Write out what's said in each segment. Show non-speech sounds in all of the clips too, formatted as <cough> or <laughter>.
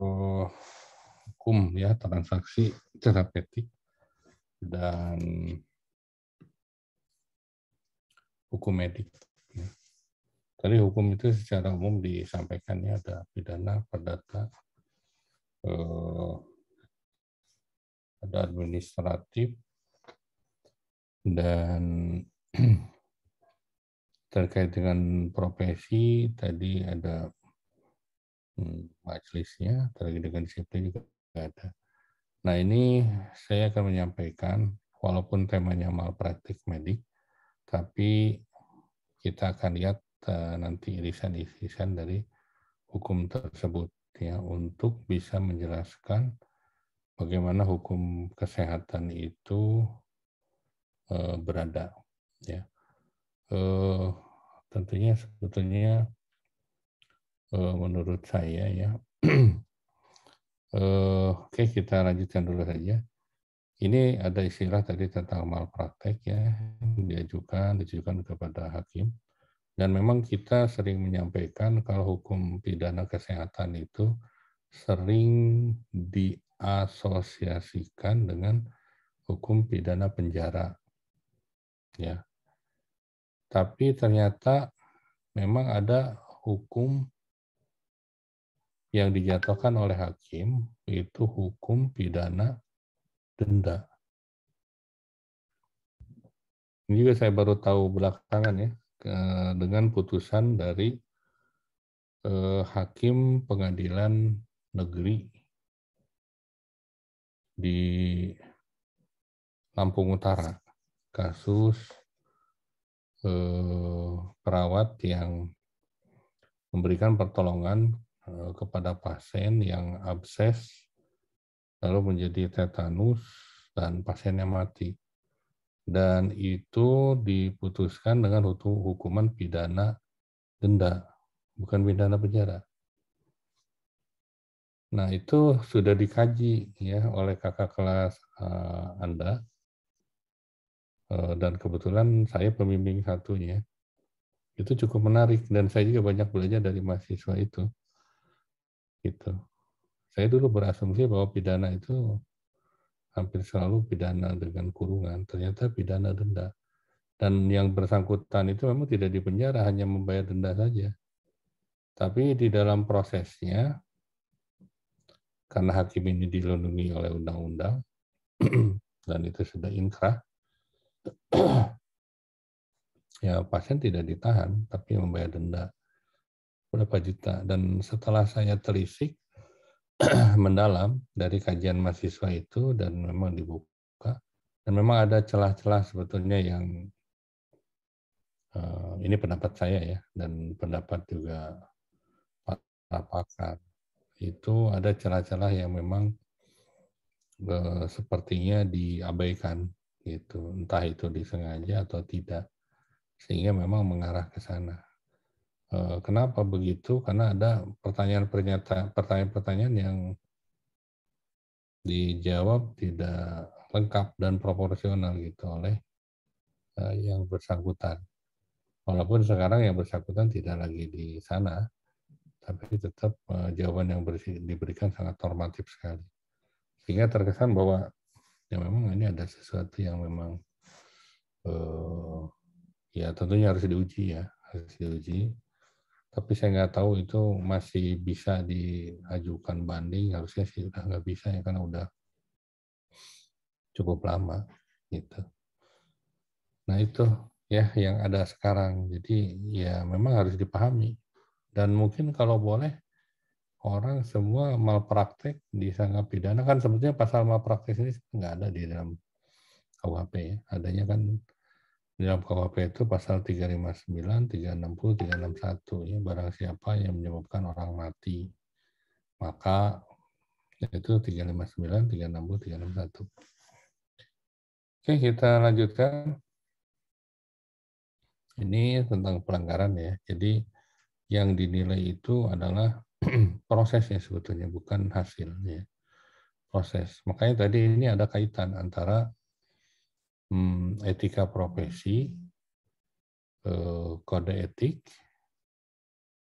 uh, hukum ya transaksi terapeutik dan hukum medik. Ya. Tadi hukum itu secara umum disampaikannya ada pidana, perdata, eh, ada administratif, dan <clears throat> terkait dengan profesi tadi ada Hmm, majelisnya, dengan disiplin juga tidak ada. Nah ini saya akan menyampaikan, walaupun temanya malpraktik medik, tapi kita akan lihat eh, nanti irisan-irisan dari hukum tersebut ya untuk bisa menjelaskan bagaimana hukum kesehatan itu eh, berada ya eh, tentunya sebetulnya Eh, menurut saya ya. <clears throat> Eh, oke, kita lanjutkan dulu saja. Ini ada istilah tadi tentang malpraktek ya, diajukan, ditujukan kepada hakim. Dan memang kita sering menyampaikan kalau hukum pidana kesehatan itu sering diasosiasikan dengan hukum pidana penjara. Ya. Tapi ternyata memang ada hukum yang dijatuhkan oleh hakim itu hukum pidana denda. Ini juga saya baru tahu belakangan ya dengan putusan dari eh, hakim pengadilan negeri di Lampung Utara kasus eh, perawat yang memberikan pertolongan Eh, kepada pasien yang abses lalu menjadi tetanus dan pasiennya mati. Dan itu diputuskan dengan hukuman pidana denda, bukan pidana penjara. Nah, itu sudah dikaji ya oleh kakak kelas uh, Anda. Uh, dan kebetulan saya pembimbing satunya. Itu cukup menarik dan saya juga banyak belajar dari mahasiswa itu gitu. Saya dulu berasumsi bahwa pidana itu hampir selalu pidana dengan kurungan, ternyata pidana denda. Dan yang bersangkutan itu memang tidak dipenjara, hanya membayar denda saja. Tapi di dalam prosesnya, karena hakim ini dilindungi oleh undang-undang, <clears throat> dan itu sudah inkrah, <clears throat> ya pasien tidak ditahan, tapi membayar denda berapa juta. Dan setelah saya telisik <clears throat> mendalam dari kajian mahasiswa itu dan memang dibuka dan memang ada celah-celah sebetulnya yang eh, ini pendapat saya ya dan pendapat juga para pakar itu ada celah-celah yang memang eh, sepertinya diabaikan gitu entah itu disengaja atau tidak sehingga memang mengarah ke sana Eh, kenapa begitu? Karena ada pertanyaan-pertanyaan yang dijawab tidak lengkap dan proporsional gitu oleh eh, yang bersangkutan. Walaupun sekarang yang bersangkutan tidak lagi di sana, tapi tetap eh, jawaban yang diberikan sangat normatif sekali. Sehingga terkesan bahwa ya memang ini ada sesuatu yang memang ya tentunya harus diuji ya, harus diuji tapi saya nggak tahu itu masih bisa diajukan banding harusnya sih udah nggak bisa ya karena udah cukup lama gitu nah itu ya yang ada sekarang jadi ya memang harus dipahami dan mungkin kalau boleh orang semua malpraktek disangka pidana kan sebetulnya pasal malpraktek ini nggak ada di dalam KUHP ya adanya kan di dalam KUHP itu pasal 359, 360, 361 ya barang siapa yang menyebabkan orang mati maka itu 359, 360, 361. Oke, kita lanjutkan. Ini tentang pelanggaran ya. Jadi yang dinilai itu adalah <clears throat> prosesnya sebetulnya bukan hasilnya. Proses. Makanya tadi ini ada kaitan antara hmm, etika profesi, eh, kode etik,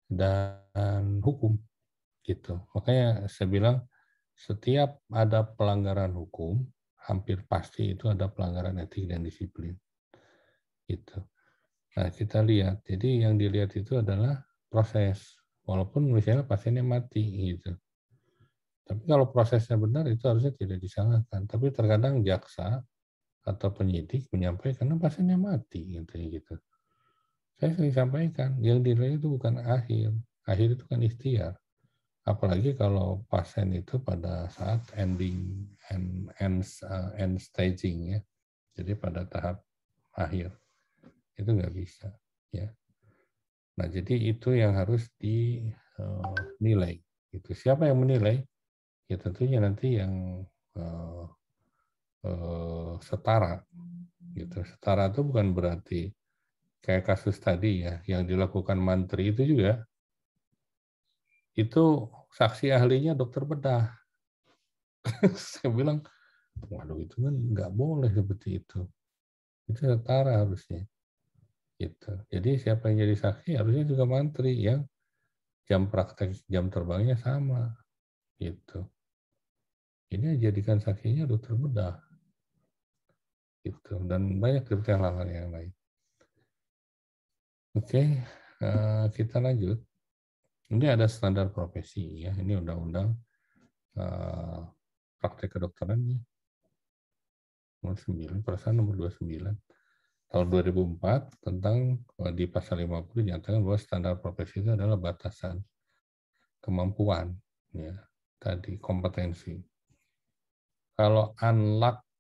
dan hukum. Gitu. Makanya saya bilang setiap ada pelanggaran hukum, hampir pasti itu ada pelanggaran etik dan disiplin. Gitu. Nah, kita lihat. Jadi yang dilihat itu adalah proses. Walaupun misalnya pasiennya mati gitu. Tapi kalau prosesnya benar itu harusnya tidak disalahkan. Tapi terkadang jaksa atau penyidik menyampaikan nah, pasiennya mati gitu gitu saya sering sampaikan yang dinilai itu bukan akhir akhir itu kan ikhtiar apalagi kalau pasien itu pada saat ending and end, uh, end staging ya jadi pada tahap akhir itu nggak bisa ya nah jadi itu yang harus dinilai eh, itu siapa yang menilai ya tentunya nanti yang uh, Eh, setara. Gitu. Setara itu bukan berarti kayak kasus tadi ya, yang dilakukan mantri itu juga, itu saksi ahlinya dokter bedah. <laughs> Saya bilang, waduh itu kan nggak boleh seperti itu. Itu setara harusnya. Gitu. Jadi siapa yang jadi saksi harusnya juga mantri yang jam praktek jam terbangnya sama gitu. Ini jadikan saksinya dokter bedah gitu dan banyak kripto yang lain yang lain. Oke, eh, kita lanjut. Ini ada standar profesi ya, ini undang-undang eh, praktek kedokteran nih ya. Nomor 9, perasaan nomor 29 tahun 2004 tentang eh, di pasal 50 nyatakan bahwa standar profesi itu adalah batasan kemampuan ya tadi kompetensi. Kalau unlock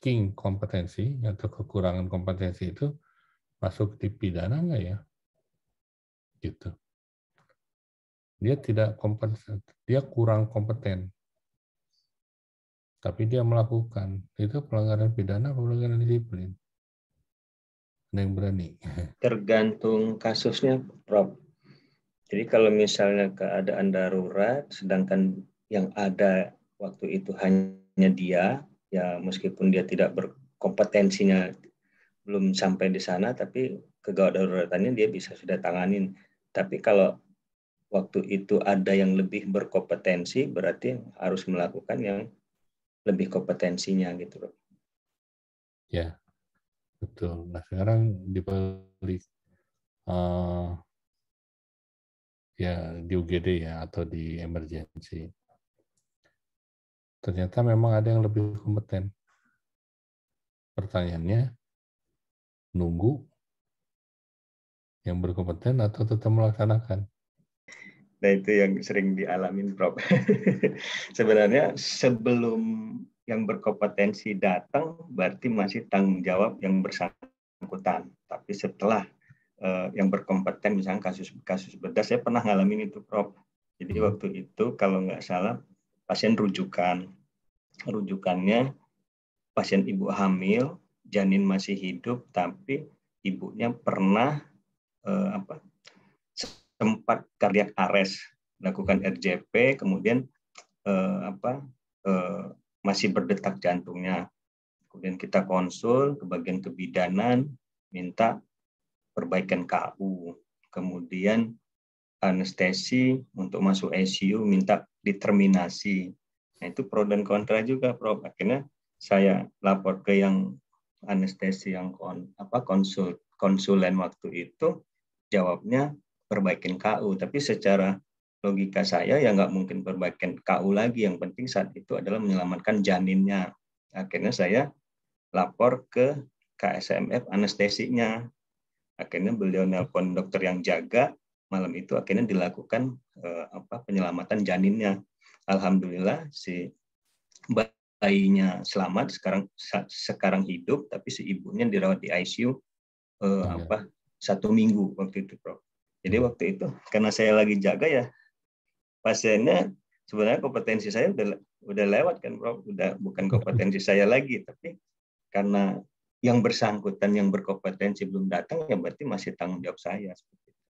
king kompetensi atau kekurangan kompetensi itu masuk di pidana nggak ya? Gitu. Dia tidak kompeten, dia kurang kompeten. Tapi dia melakukan. Itu pelanggaran pidana atau pelanggaran disiplin? Ada yang berani? <laughs> Tergantung kasusnya, Prof. Jadi kalau misalnya keadaan darurat, sedangkan yang ada waktu itu hanya dia, ya meskipun dia tidak berkompetensinya belum sampai di sana tapi kegawatdaruratannya dia bisa sudah tanganin tapi kalau waktu itu ada yang lebih berkompetensi berarti harus melakukan yang lebih kompetensinya gitu loh ya betul nah sekarang dibalik uh, eh, ya di UGD ya atau di emergency ternyata memang ada yang lebih kompeten. Pertanyaannya, nunggu yang berkompeten atau tetap melaksanakan? Nah itu yang sering dialamin Prof. <laughs> Sebenarnya sebelum yang berkompetensi datang berarti masih tanggung jawab yang bersangkutan. Tapi setelah eh, yang berkompeten misalnya kasus-kasus berdasar, saya pernah ngalamin itu Prof. Jadi hmm. waktu itu kalau nggak salah pasien rujukan rujukannya pasien ibu hamil, janin masih hidup tapi ibunya pernah eh, apa sempat kardiak Ares lakukan RJP, kemudian eh, apa eh, masih berdetak jantungnya. Kemudian kita konsul ke bagian kebidanan, minta perbaikan KU. Kemudian anestesi untuk masuk ICU minta determinasi Nah, itu pro dan kontra juga, Prof. Akhirnya saya lapor ke yang anestesi yang kon, apa konsul konsulen waktu itu jawabnya perbaikin KU, tapi secara logika saya ya nggak mungkin perbaikin KU lagi. Yang penting saat itu adalah menyelamatkan janinnya. Akhirnya saya lapor ke KSMF anestesinya. Akhirnya beliau nelpon dokter yang jaga malam itu akhirnya dilakukan eh, apa penyelamatan janinnya alhamdulillah si bayinya selamat sekarang sekarang hidup tapi si ibunya dirawat di ICU eh, iya. apa satu minggu waktu itu Prof. Jadi waktu itu karena saya lagi jaga ya pasiennya sebenarnya kompetensi saya udah udah lewat kan Prof, udah bukan kompetensi saya lagi tapi karena yang bersangkutan yang berkompetensi belum datang ya berarti masih tanggung jawab saya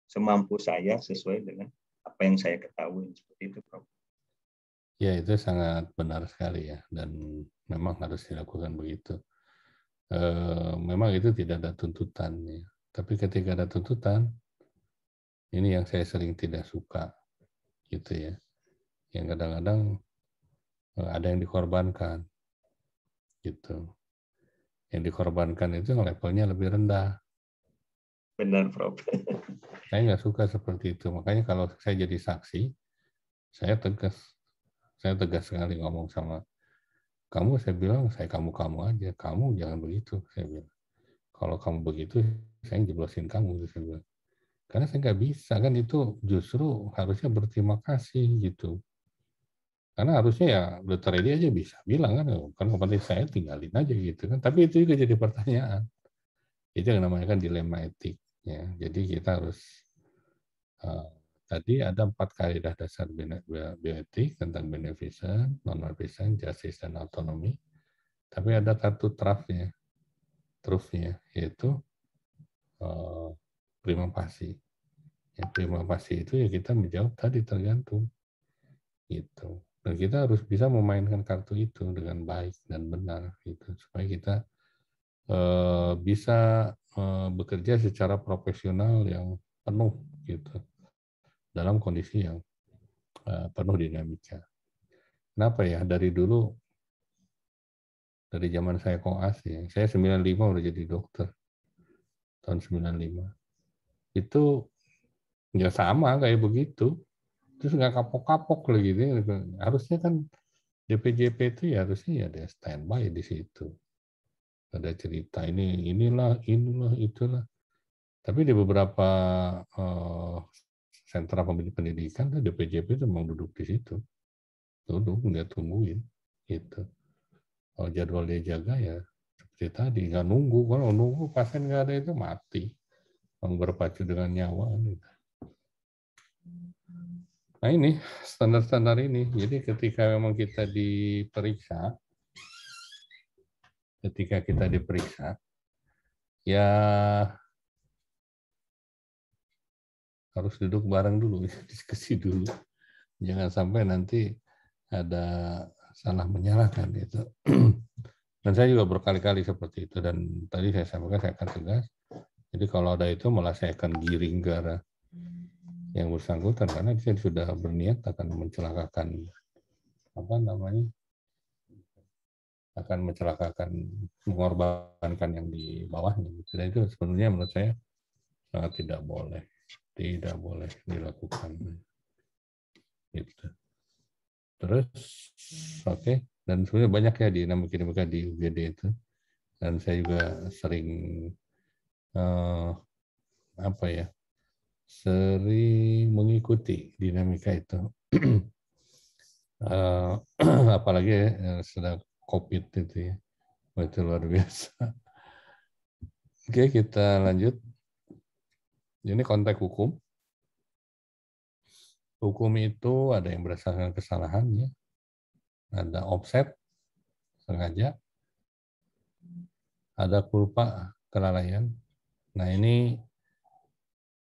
semampu saya sesuai dengan apa yang saya ketahui seperti itu Prof. Ya, itu sangat benar sekali ya, dan memang harus dilakukan begitu. E, memang itu tidak ada tuntutan ya, tapi ketika ada tuntutan, ini yang saya sering tidak suka, gitu ya. Yang kadang-kadang eh, ada yang dikorbankan, gitu. Yang dikorbankan itu levelnya lebih rendah. Benar, Prof. <laughs> Saya nggak suka seperti itu, makanya kalau saya jadi saksi, saya tegas saya tegas sekali ngomong sama kamu saya bilang saya kamu kamu aja kamu jangan begitu saya bilang kalau kamu begitu saya jeblosin kamu saya bilang karena saya nggak bisa kan itu justru harusnya berterima kasih gitu karena harusnya ya dokter ini aja bisa bilang kan kan kompeten saya tinggalin aja gitu kan tapi itu juga jadi pertanyaan itu yang namanya kan dilema etik ya jadi kita harus uh, tadi ada empat kaidah dasar bioetik tentang beneficent, non beneficent, justice dan autonomy. Tapi ada kartu trafnya, trufnya yaitu eh, prima pasi. Ya, prima pasi itu ya kita menjawab tadi tergantung gitu. Dan kita harus bisa memainkan kartu itu dengan baik dan benar gitu supaya kita eh, bisa eh, bekerja secara profesional yang penuh gitu dalam kondisi yang uh, penuh dinamika. Kenapa ya? Dari dulu, dari zaman saya koas ya, saya 95 udah jadi dokter. Tahun 95. Itu ya sama kayak begitu. Terus nggak kapok-kapok lagi. Gitu. Harusnya kan DPJP itu ya harusnya ya ada standby di situ. Ada cerita ini, inilah, inilah, itulah. Tapi di beberapa uh, sentra pendidikan tuh kan DPJP itu memang duduk di situ duduk dia tungguin gitu kalau jadwal dia jaga ya seperti tadi nggak nunggu kalau nunggu pasien nggak ada itu mati memperpacu berpacu dengan nyawa gitu. Nah ini standar-standar ini. Jadi ketika memang kita diperiksa, ketika kita diperiksa, ya harus duduk bareng dulu, <laughs> diskusi dulu. Jangan sampai nanti ada salah menyalahkan itu. <clears throat> Dan saya juga berkali-kali seperti itu dan tadi saya sampaikan saya akan tegas. Jadi kalau ada itu malah saya akan giring ke arah yang bersangkutan karena dia sudah berniat akan mencelakakan apa namanya akan mencelakakan mengorbankan yang di bawahnya. Dan itu sebenarnya menurut saya sangat tidak boleh tidak boleh dilakukan. Gitu. Terus, oke. Okay. Dan sebenarnya banyak ya di nama mereka di UGD itu. Dan saya juga sering uh, apa ya, sering mengikuti dinamika itu. <clears throat> Eh, <clears throat> apalagi ya, sedang COVID itu ya. Itu luar biasa. Oke, kita lanjut ini konteks hukum. Hukum itu ada yang berdasarkan kesalahan, ya. ada offset, sengaja, ada kulpa, kelalaian. Nah ini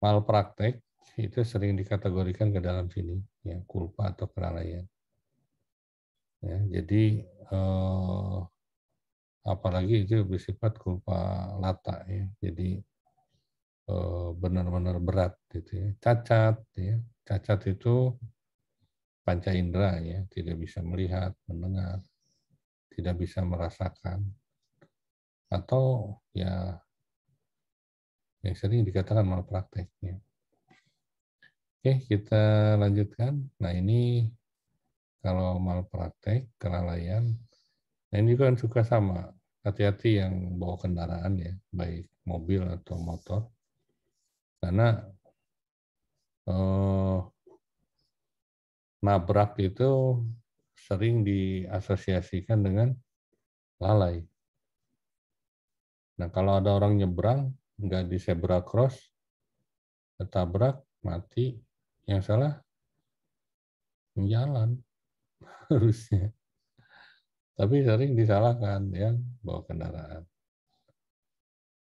malpraktek itu sering dikategorikan ke dalam sini, ya kulpa atau kelalaian. Ya, jadi eh, apalagi itu bersifat kulpa lata ya. Jadi Eh, benar-benar berat gitu ya. cacat ya. cacat itu panca indera ya tidak bisa melihat mendengar tidak bisa merasakan atau ya yang sering dikatakan malprakteknya oke kita lanjutkan nah ini kalau malpraktek kelalaian nah ini kan suka sama hati-hati yang bawa kendaraan ya baik mobil atau motor karena eh, nabrak itu sering diasosiasikan dengan lalai. Nah, kalau ada orang nyebrang, nggak di zebra cross, ketabrak, mati, yang salah jalan <laughs> harusnya. Tapi sering disalahkan yang bawa kendaraan.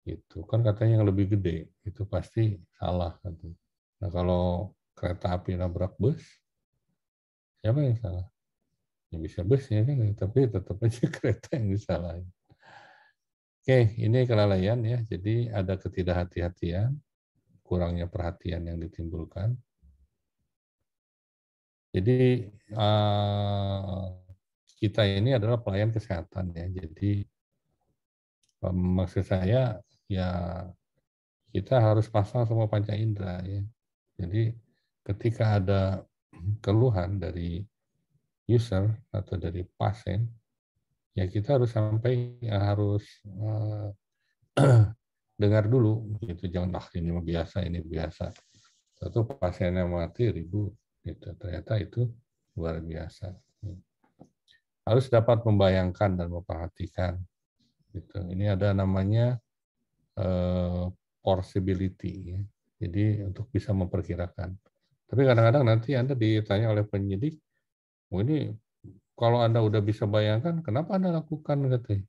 Itu kan katanya yang lebih gede itu pasti salah nanti Nah kalau kereta api nabrak bus, siapa yang salah? yang bisa busnya kan, tapi tetap aja <laughs> kereta yang disalahin. Oke, ini kelalaian ya. Jadi ada ketidakhati-hatian, kurangnya perhatian yang ditimbulkan. Jadi eh, kita ini adalah pelayan kesehatan ya. Jadi eh, maksud saya ya kita harus pasang semua panca indera ya. Jadi ketika ada keluhan dari user atau dari pasien, ya kita harus sampai ya harus uh, <clears throat> dengar dulu gitu jangan ah ini biasa ini biasa satu pasiennya mati ribu gitu ternyata itu luar biasa harus dapat membayangkan dan memperhatikan gitu ini ada namanya Eh, possibility. Ya. Jadi untuk bisa memperkirakan. Tapi kadang-kadang nanti Anda ditanya oleh penyidik, oh ini kalau Anda udah bisa bayangkan, kenapa Anda lakukan gitu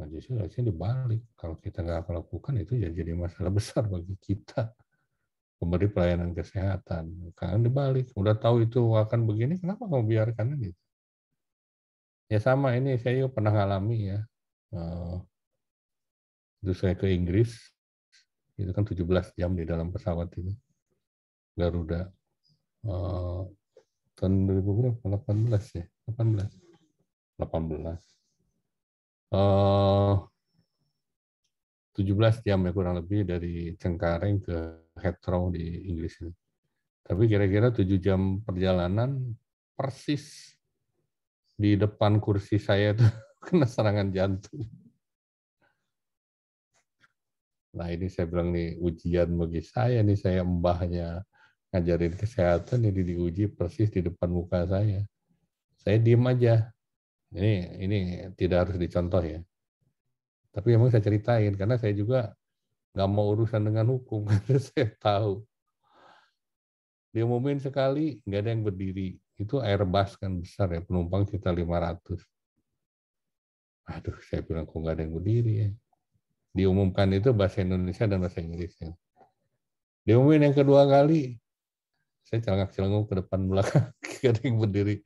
Nah justru harusnya dibalik. Kalau kita nggak lakukan itu ya jadi masalah <laughs> besar bagi kita pemberi pelayanan kesehatan. Karena dibalik, udah tahu itu akan begini, kenapa kamu biarkan gitu? Ya sama ini saya juga pernah alami ya. Eh, Terus saya ke Inggris, itu kan 17 jam di dalam pesawat itu. Garuda. Uh, tahun 2018 delapan belas ya? 18. 18. Uh, 17 jam ya kurang lebih dari Cengkareng ke Heathrow di Inggris ini. Tapi kira-kira 7 jam perjalanan persis di depan kursi saya itu <laughs> kena serangan jantung Nah ini saya bilang nih ujian bagi saya nih saya embahnya ngajarin kesehatan ini diuji persis di depan muka saya. Saya diem aja. Ini ini tidak harus dicontoh ya. Tapi emang saya ceritain karena saya juga nggak mau urusan dengan hukum <laughs> karena saya tahu. Diumumin sekali nggak ada yang berdiri. Itu Airbus kan besar ya penumpang kita 500. Aduh, saya bilang kok nggak ada yang berdiri ya diumumkan itu bahasa Indonesia dan bahasa Inggrisnya. Diumumin yang kedua kali, saya celengak celanguk ke depan belakang, <laughs> ada yang berdiri.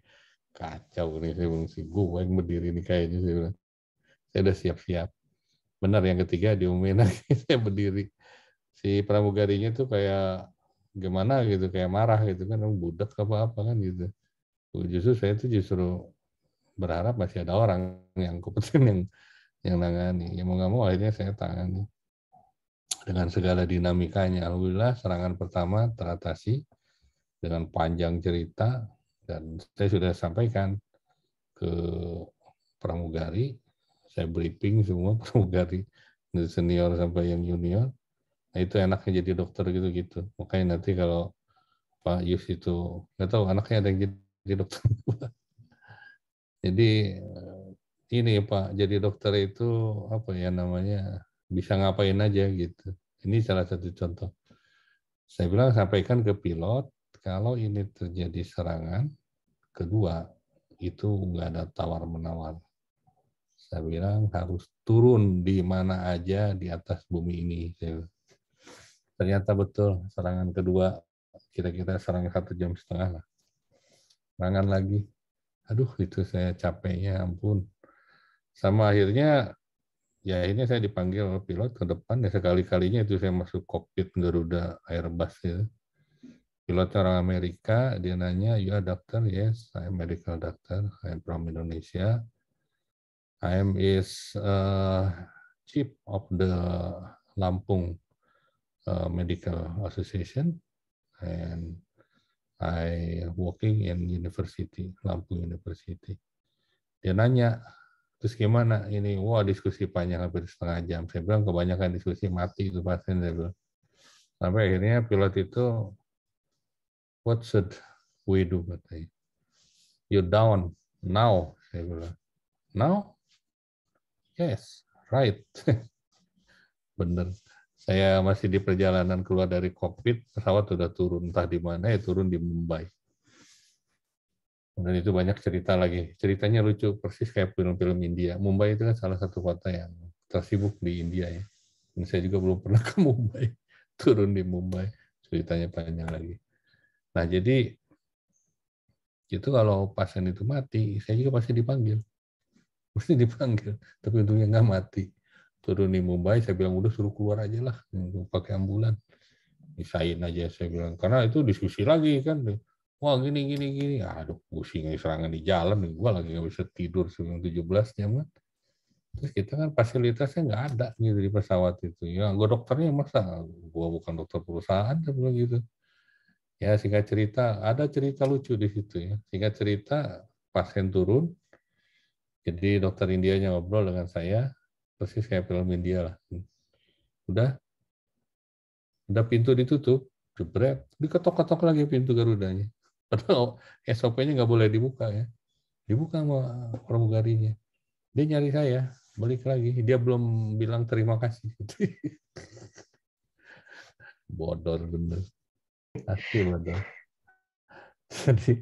Kacau nih, saya bilang, si gue yang berdiri nih kayaknya. Saya bilang, saya udah siap-siap. Benar yang ketiga diumumin <laughs> lagi, saya berdiri. Si pramugarinya tuh kayak gimana gitu, kayak marah gitu kan, oh, budak apa-apa kan gitu. Justru saya tuh justru berharap masih ada orang yang kompeten yang yang nangani. Ya mau nggak mau akhirnya saya tangani. Dengan segala dinamikanya, alhamdulillah serangan pertama teratasi dengan panjang cerita dan saya sudah sampaikan ke pramugari, saya briefing semua <laughs> pramugari dari senior sampai yang junior. Nah itu enaknya jadi dokter gitu-gitu. Makanya nanti kalau Pak Yus itu nggak tahu anaknya ada yang jadi dokter. <laughs> jadi ini Pak, jadi dokter itu apa ya namanya bisa ngapain aja gitu. Ini salah satu contoh. Saya bilang sampaikan ke pilot kalau ini terjadi serangan kedua itu nggak ada tawar menawar. Saya bilang harus turun di mana aja di atas bumi ini. Ternyata betul serangan kedua kira-kira serangan satu jam setengah lah. Serangan lagi. Aduh itu saya capeknya ampun sama akhirnya ya ini saya dipanggil pilot ke depan ya sekali-kalinya itu saya masuk kokpit Garuda Airbus ya. Pilot orang Amerika, dia nanya, you are doctor? Yes, I am medical doctor. I am from Indonesia. I am is uh, chief of the Lampung uh, Medical Association and I working in university, Lampung University. Dia nanya, terus gimana ini wah diskusi panjang hampir setengah jam saya bilang kebanyakan diskusi mati itu pasien kan, saya bilang sampai akhirnya pilot itu what should we do katanya you down now saya bilang now yes right <laughs> bener saya masih di perjalanan keluar dari kokpit pesawat sudah turun entah di mana ya turun di Mumbai dan itu banyak cerita lagi. Ceritanya lucu, persis kayak film-film India. Mumbai itu kan salah satu kota yang tersibuk di India ya. Dan saya juga belum pernah <laughs> ke Mumbai, turun di Mumbai. Ceritanya panjang lagi. Nah, jadi itu kalau pasien itu mati, saya juga pasti dipanggil. Mesti <laughs> dipanggil, tapi untungnya nggak mati. Turun di Mumbai, saya bilang, udah suruh keluar aja lah, pakai ambulan. Misain aja, saya bilang. Karena itu diskusi lagi kan, wah gini gini gini aduh pusing serangan di jalan nih gue lagi nggak bisa tidur sebelum belas jam kan terus kita kan fasilitasnya nggak ada nih dari pesawat itu ya gue dokternya masa gue bukan dokter perusahaan sebelum gitu ya singkat cerita ada cerita lucu di situ ya singkat cerita pasien turun jadi dokter Indianya ngobrol dengan saya persis kayak film India lah udah udah pintu ditutup jebret diketok-ketok lagi pintu Garudanya atau SOP-nya <laughs> nggak boleh dibuka ya. Dibuka sama pramugarinya. Dia nyari saya, balik lagi. Dia belum bilang terima kasih. <laughs> bodor bener. Asli bodor. Jadi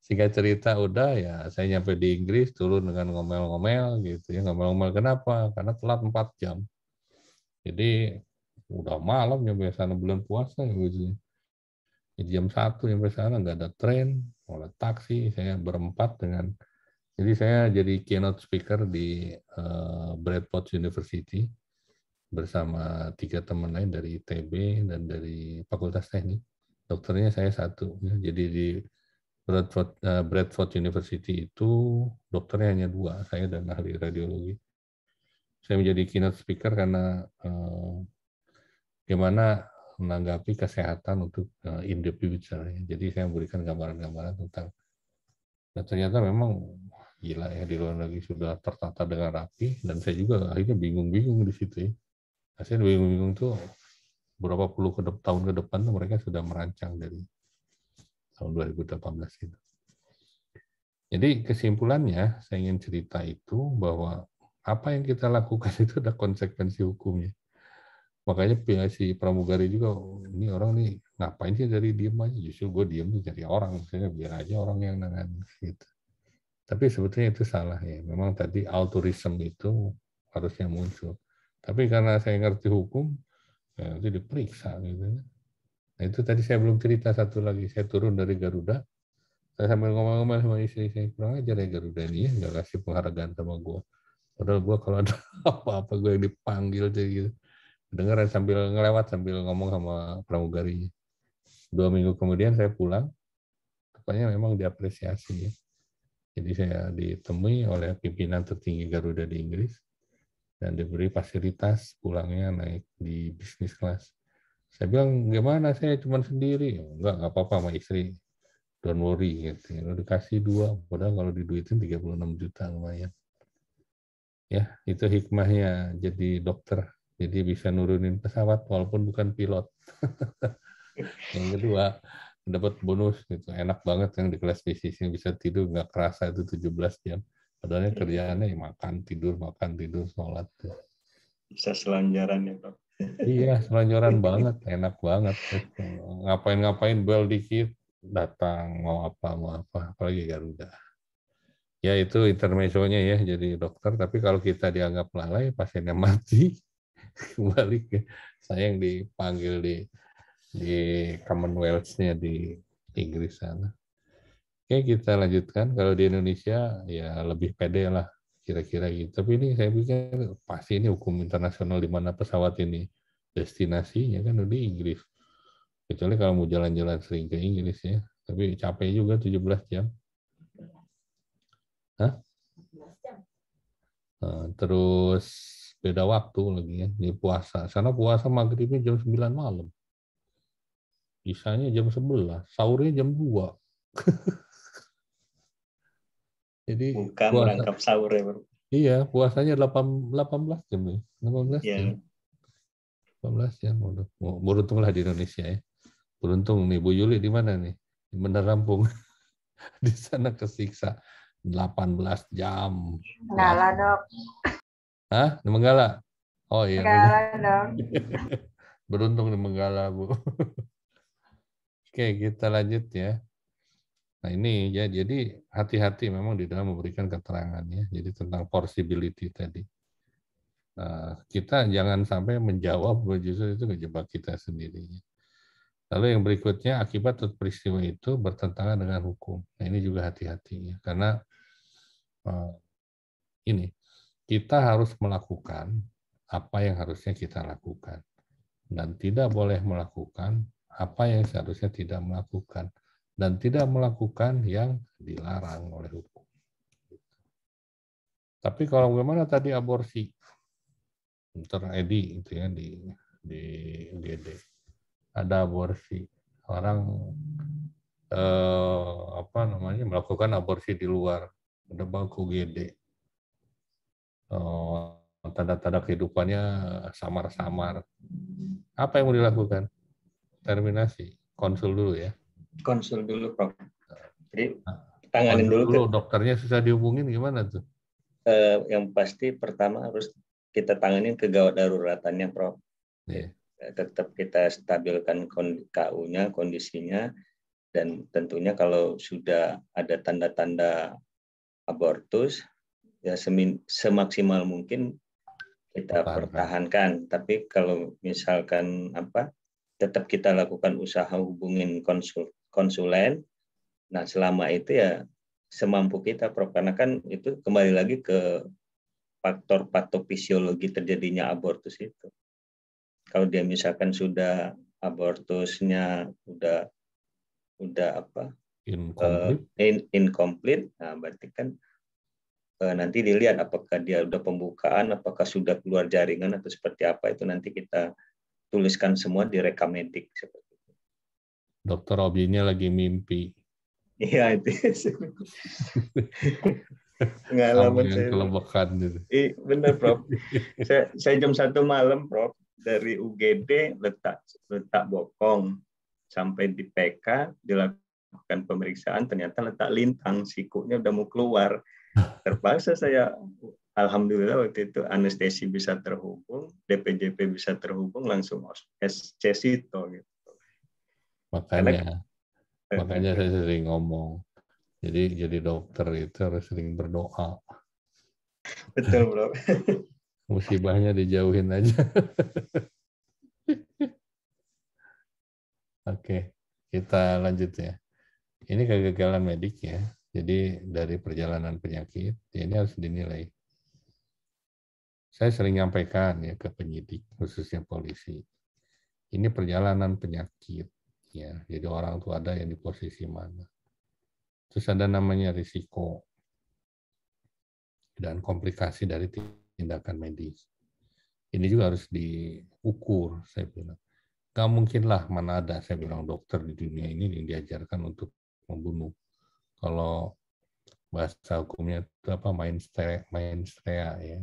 singkat cerita udah ya saya nyampe di Inggris turun dengan ngomel-ngomel gitu ya. Ngomel-ngomel kenapa? Karena telat 4 jam. Jadi udah malam ya biasanya bulan puasa ya gitu. Ya. Jadi jam satu sampai sana nggak ada tren oleh taksi, saya berempat dengan jadi saya jadi keynote speaker di uh, Bradford University bersama tiga teman lain dari ITB dan dari Fakultas Teknik. Dokternya saya satu. Ya. Jadi di Bradford, uh, Bradford University itu dokternya hanya dua, saya dan ahli radiologi. Saya menjadi keynote speaker karena uh, gimana menanggapi kesehatan untuk eh, in the future. Ya. Jadi saya memberikan gambaran-gambaran tentang dan ternyata memang gila ya di luar negeri sudah tertata dengan rapi dan saya juga akhirnya bingung-bingung di situ ya. Nah, saya bingung-bingung tuh berapa puluh ke tahun ke depan tuh mereka sudah merancang dari tahun 2018 itu. Jadi kesimpulannya saya ingin cerita itu bahwa apa yang kita lakukan <laughs> itu ada konsekuensi hukumnya makanya pilih si pramugari juga ini orang nih ngapain sih dari diem aja justru gue diem tuh cari orang misalnya biar aja orang yang nangan gitu tapi sebetulnya itu salah ya memang tadi altruism itu harusnya muncul tapi karena saya ngerti hukum ya itu diperiksa gitu nah itu tadi saya belum cerita satu lagi saya turun dari Garuda saya sambil ngomong-ngomong sama istri saya kurang aja dari ya Garuda ini ya nggak kasih penghargaan sama gue padahal gue kalau ada <laughs> apa-apa gue yang dipanggil jadi gitu dengerin sambil ngelewat sambil ngomong sama pramugari Dua minggu kemudian saya pulang, rupanya memang diapresiasi ya. Jadi saya ditemui oleh pimpinan tertinggi Garuda di Inggris dan diberi fasilitas pulangnya naik di bisnis kelas. Saya bilang, gimana saya cuma sendiri? Enggak, nggak apa-apa sama istri. Don't worry. Gitu. Lalu ya. dikasih dua, padahal kalau diduitin 36 juta lumayan. Ya, itu hikmahnya jadi dokter jadi bisa nurunin pesawat walaupun bukan pilot. <laughs> yang kedua, dapat bonus gitu. Enak banget yang di kelas bisnis yang bisa tidur nggak kerasa itu 17 jam. Padahalnya kerjaannya ya makan, tidur, makan, tidur, sholat. Bisa selanjaran ya, Pak. iya, selanjaran <laughs> banget, enak banget. Ngapain-ngapain bel dikit, datang mau apa mau apa apalagi Garuda ya itu intermesonya ya jadi dokter tapi kalau kita dianggap lalai pasiennya mati <laughs> kembali ke saya yang dipanggil di di Commonwealth-nya di Inggris sana. Oke, kita lanjutkan. Kalau di Indonesia ya lebih pede lah kira-kira gitu. Tapi ini saya pikir pasti ini hukum internasional di mana pesawat ini destinasinya kan di Inggris. Kecuali kalau mau jalan-jalan sering ke Inggris ya. Tapi capek juga 17 jam. Hah? Nah, terus beda waktu lagi ya di puasa sana puasa maghribnya jam 9 malam isanya jam 11 sahurnya jam 2 <laughs> jadi bukan puasa, merangkap sahur ya bro iya puasanya 8, 18 jam ya 18 yeah. jam 18 jam beruntung lah di Indonesia ya beruntung nih Bu Yuli di mana nih bener rampung <laughs> di sana kesiksa 18 jam. Nah, dok. Hah? Di Menggala? Oh iya. <laughs> Beruntung di Menggala, Bu. <laughs> Oke, kita lanjut ya. Nah ini ya, jadi hati-hati memang di dalam memberikan keterangan ya, Jadi tentang possibility tadi. Nah, kita jangan sampai menjawab bahwa justru itu ngejebak kita sendiri. Ya. Lalu yang berikutnya, akibat peristiwa itu bertentangan dengan hukum. Nah, ini juga hati-hatinya. Karena uh, ini, kita harus melakukan apa yang harusnya kita lakukan dan tidak boleh melakukan apa yang seharusnya tidak melakukan dan tidak melakukan yang dilarang oleh hukum. Tapi kalau bagaimana tadi aborsi teredi itu ya di di UGD ada aborsi orang eh, apa namanya melakukan aborsi di luar ada bangku UGD Eh, tanda-tanda kehidupannya samar-samar. Apa yang mau dilakukan? Terminasi. Konsul dulu ya. Konsul dulu, Prof. Jadi nah, tanganin dulu. dulu ke... Dokternya susah dihubungin gimana tuh? Eh, yang pasti pertama harus kita tangani kegawat daruratannya, Prof. Yeah. Iya. Tetap kita stabilkan KU-nya, kondisinya, dan tentunya kalau sudah ada tanda-tanda abortus, ya semin, semaksimal mungkin kita pertahankan. Tapi kalau misalkan apa, tetap kita lakukan usaha hubungin konsul, konsulen. Nah selama itu ya semampu kita, Prof. Karena kan itu kembali lagi ke faktor patofisiologi terjadinya abortus itu. Kalau dia misalkan sudah abortusnya udah udah apa? Incomplete. Uh, in, incomplete. Nah, berarti kan Eh, nanti dilihat apakah dia sudah pembukaan, apakah sudah keluar jaringan atau seperti apa itu nanti kita tuliskan semua di rekam seperti itu. Dokter Obinya lagi mimpi. Iya itu. Pengalaman <laughs> saya. Kelembekan gitu. Benar, Prof. saya, saya jam satu malam, Prof, dari UGD letak letak bokong sampai di PK dilakukan pemeriksaan ternyata letak lintang sikunya udah mau keluar <laughs> terpaksa saya alhamdulillah waktu itu anestesi bisa terhubung, DPJP bisa terhubung langsung SCSITO gitu. Makanya Karena, makanya saya sering ngomong. Jadi jadi dokter itu harus sering berdoa. Betul, Bro. <laughs> Musibahnya dijauhin aja. <laughs> Oke, kita lanjut ya. Ini kegagalan medik ya. Jadi dari perjalanan penyakit ya ini harus dinilai. Saya sering menyampaikan ya ke penyidik khususnya polisi. Ini perjalanan penyakit ya. Jadi orang itu ada yang di posisi mana. Terus ada namanya risiko dan komplikasi dari tindakan medis. Ini juga harus diukur, saya bilang. Gak mungkinlah mana ada, saya bilang dokter di dunia ini yang diajarkan untuk membunuh kalau bahasa hukumnya itu apa main stre, main strea ya.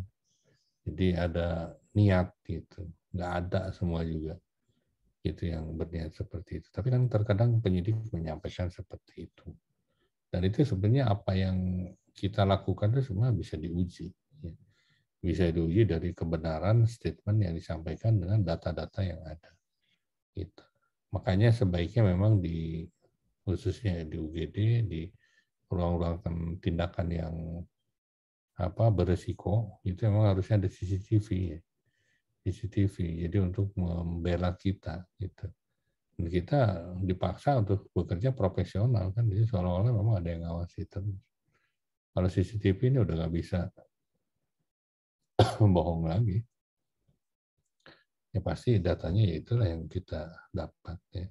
Jadi ada niat gitu, nggak ada semua juga itu yang berniat seperti itu. Tapi kan terkadang penyidik menyampaikan seperti itu. Dan itu sebenarnya apa yang kita lakukan itu semua bisa diuji. Ya. Bisa diuji dari kebenaran statement yang disampaikan dengan data-data yang ada. Itu Makanya sebaiknya memang di khususnya di UGD, di melakukan tindakan yang apa beresiko itu memang harusnya ada CCTV ya. CCTV jadi untuk membela kita gitu dan kita dipaksa untuk bekerja profesional kan jadi seolah-olah memang ada yang ngawasi terus kalau CCTV ini udah nggak bisa <coughs> bohong lagi ya pasti datanya ya itulah yang kita dapat ya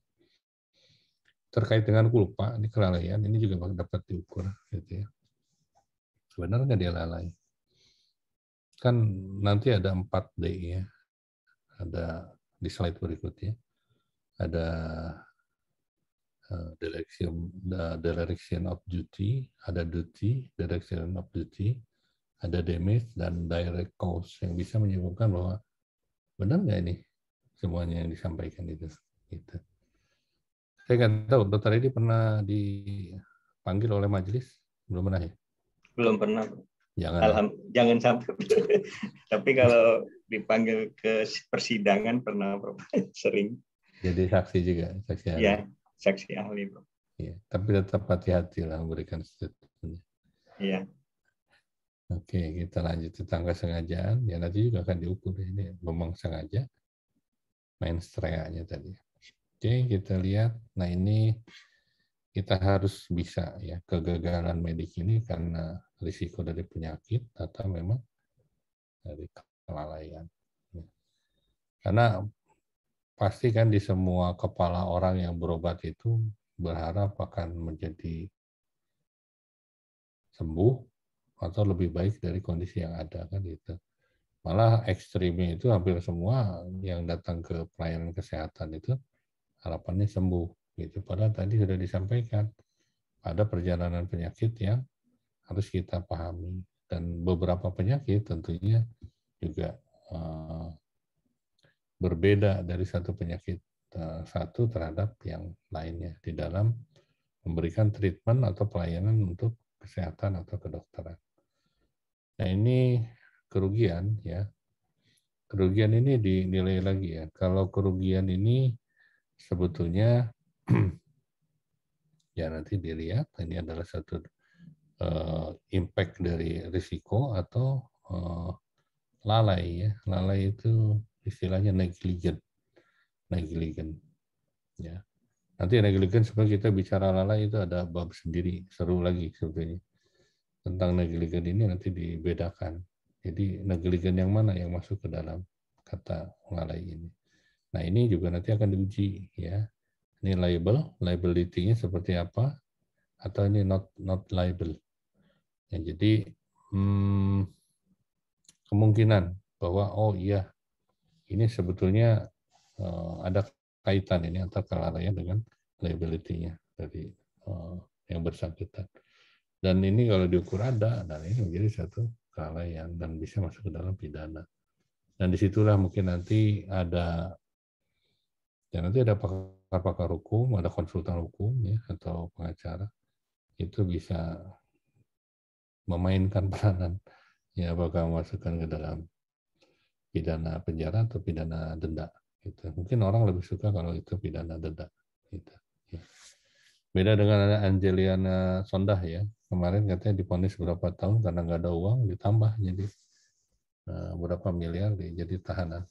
terkait dengan kulpa ini kelalaian ini juga dapat diukur gitu ya. Benar nggak dia lalai? Kan nanti ada 4D ya. Ada di slide berikutnya. Ada eh, direction direction of duty, ada duty, direction of duty, ada damage dan direct cause yang bisa menyebutkan bahwa benar nggak ini semuanya yang disampaikan itu gitu. Saya nggak tahu, Dokter Edi pernah dipanggil oleh majelis? Belum pernah ya? Belum pernah. Jangan. Alham, jangan sampai. <laughs> Tapi kalau dipanggil ke persidangan pernah, Bro. <laughs> Sering. Jadi saksi juga, saksi ahli. Ya, saksi ahli, Bro. Ya, tapi tetap hati-hati lah memberikan statementnya. Iya. Oke, kita lanjut tentang kesengajaan. Ya nanti juga akan diukur ini memang sengaja main strenganya tadi. Oke, kita lihat. Nah, ini kita harus bisa ya kegagalan medik ini karena risiko dari penyakit atau memang dari kelalaian. Ya. Karena pasti kan di semua kepala orang yang berobat itu berharap akan menjadi sembuh atau lebih baik dari kondisi yang ada kan gitu. Malah ekstrimnya itu hampir semua yang datang ke pelayanan kesehatan itu harapannya sembuh gitu padahal tadi sudah disampaikan ada perjalanan penyakit yang harus kita pahami dan beberapa penyakit tentunya juga eh, berbeda dari satu penyakit eh, satu terhadap yang lainnya di dalam memberikan treatment atau pelayanan untuk kesehatan atau kedokteran. Nah ini kerugian ya. Kerugian ini dinilai lagi ya. Kalau kerugian ini sebetulnya <clears throat> ya nanti dilihat ini adalah satu uh, impact dari risiko atau uh, lalai ya lalai itu istilahnya negligent negligent ya nanti negligent sebenarnya kita bicara lalai itu ada bab sendiri seru lagi sebetulnya tentang negligent ini nanti dibedakan jadi negligent yang mana yang masuk ke dalam kata lalai ini Nah, ini juga nanti akan diuji ya. Ini label, liability-nya seperti apa atau ini not not liable. Ya, jadi hmm, kemungkinan bahwa oh iya ini sebetulnya uh, ada kaitan ini antara kelalaian dengan liability-nya dari uh, yang bersangkutan. Dan ini kalau diukur ada, dan ini menjadi satu kelalaian dan bisa masuk ke dalam pidana. Dan disitulah mungkin nanti ada ya nanti ada pakar-pakar hukum, ada konsultan hukum ya atau pengacara itu bisa memainkan <laughs> peranan ya apakah masukkan ke dalam pidana penjara atau pidana denda gitu. Mungkin orang lebih suka kalau itu pidana denda gitu. Ya. Beda dengan Angeliana Sondah ya. Kemarin katanya diponis berapa tahun karena nggak ada uang ditambah jadi uh, berapa miliar jadi tahanan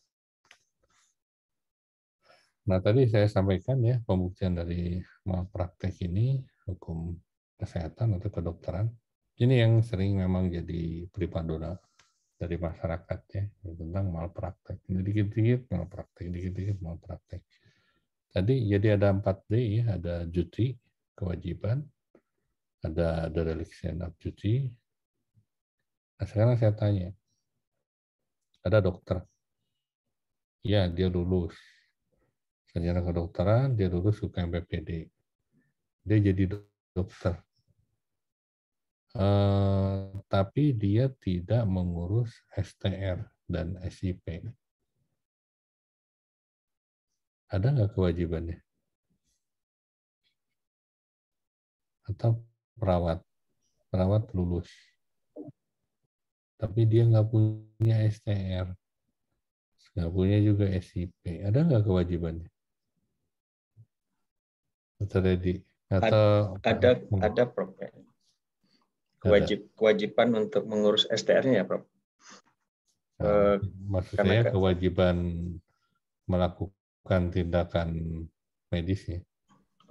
Nah, tadi saya sampaikan ya pembuktian dari malpraktek ini hukum kesehatan atau kedokteran. Ini yang sering memang jadi primadona dari masyarakat ya tentang malpraktek. Ini Dikit-dikit malpraktek, dikit-dikit malpraktek. Tadi jadi ada 4D ya, ada cuti kewajiban, ada dereliction of duty. Nah, sekarang saya tanya, ada dokter. Ya, dia lulus sarjana kedokteran, dia lulus UKM PPD. Dia jadi dokter. Uh, tapi dia tidak mengurus STR dan SIP. Ada nggak kewajibannya? Atau perawat? Perawat lulus. Tapi dia nggak punya STR. Nggak punya juga SIP. Ada nggak kewajibannya? Dr. Atau ada ada Prof. Ya. Kewajib, kewajiban untuk mengurus STR-nya ya, Prof. Nah, eh, maksud saya kewajiban melakukan tindakan medis. ya.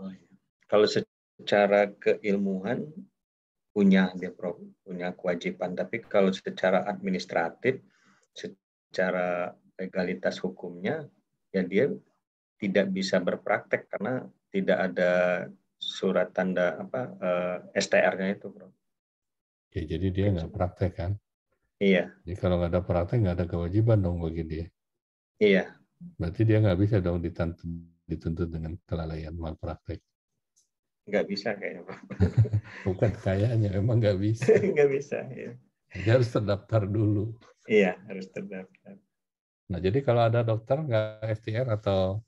Oh, iya. Kalau secara keilmuan punya dia Prof, punya kewajiban, tapi kalau secara administratif, secara legalitas hukumnya ya dia tidak bisa berpraktek karena tidak ada surat tanda apa eh, STR-nya itu, Bro. Ya, jadi dia nggak praktek kan? Iya. Jadi kalau nggak ada praktek nggak ada kewajiban dong bagi dia. Iya. Berarti dia nggak bisa dong dituntut, dituntut dengan kelalaian mal praktek. Nggak bisa kayaknya, bro. <laughs> Bukan kayaknya, emang nggak bisa. <laughs> nggak bisa, ya. Dia harus terdaftar dulu. Iya, harus terdaftar. Nah, jadi kalau ada dokter nggak STR atau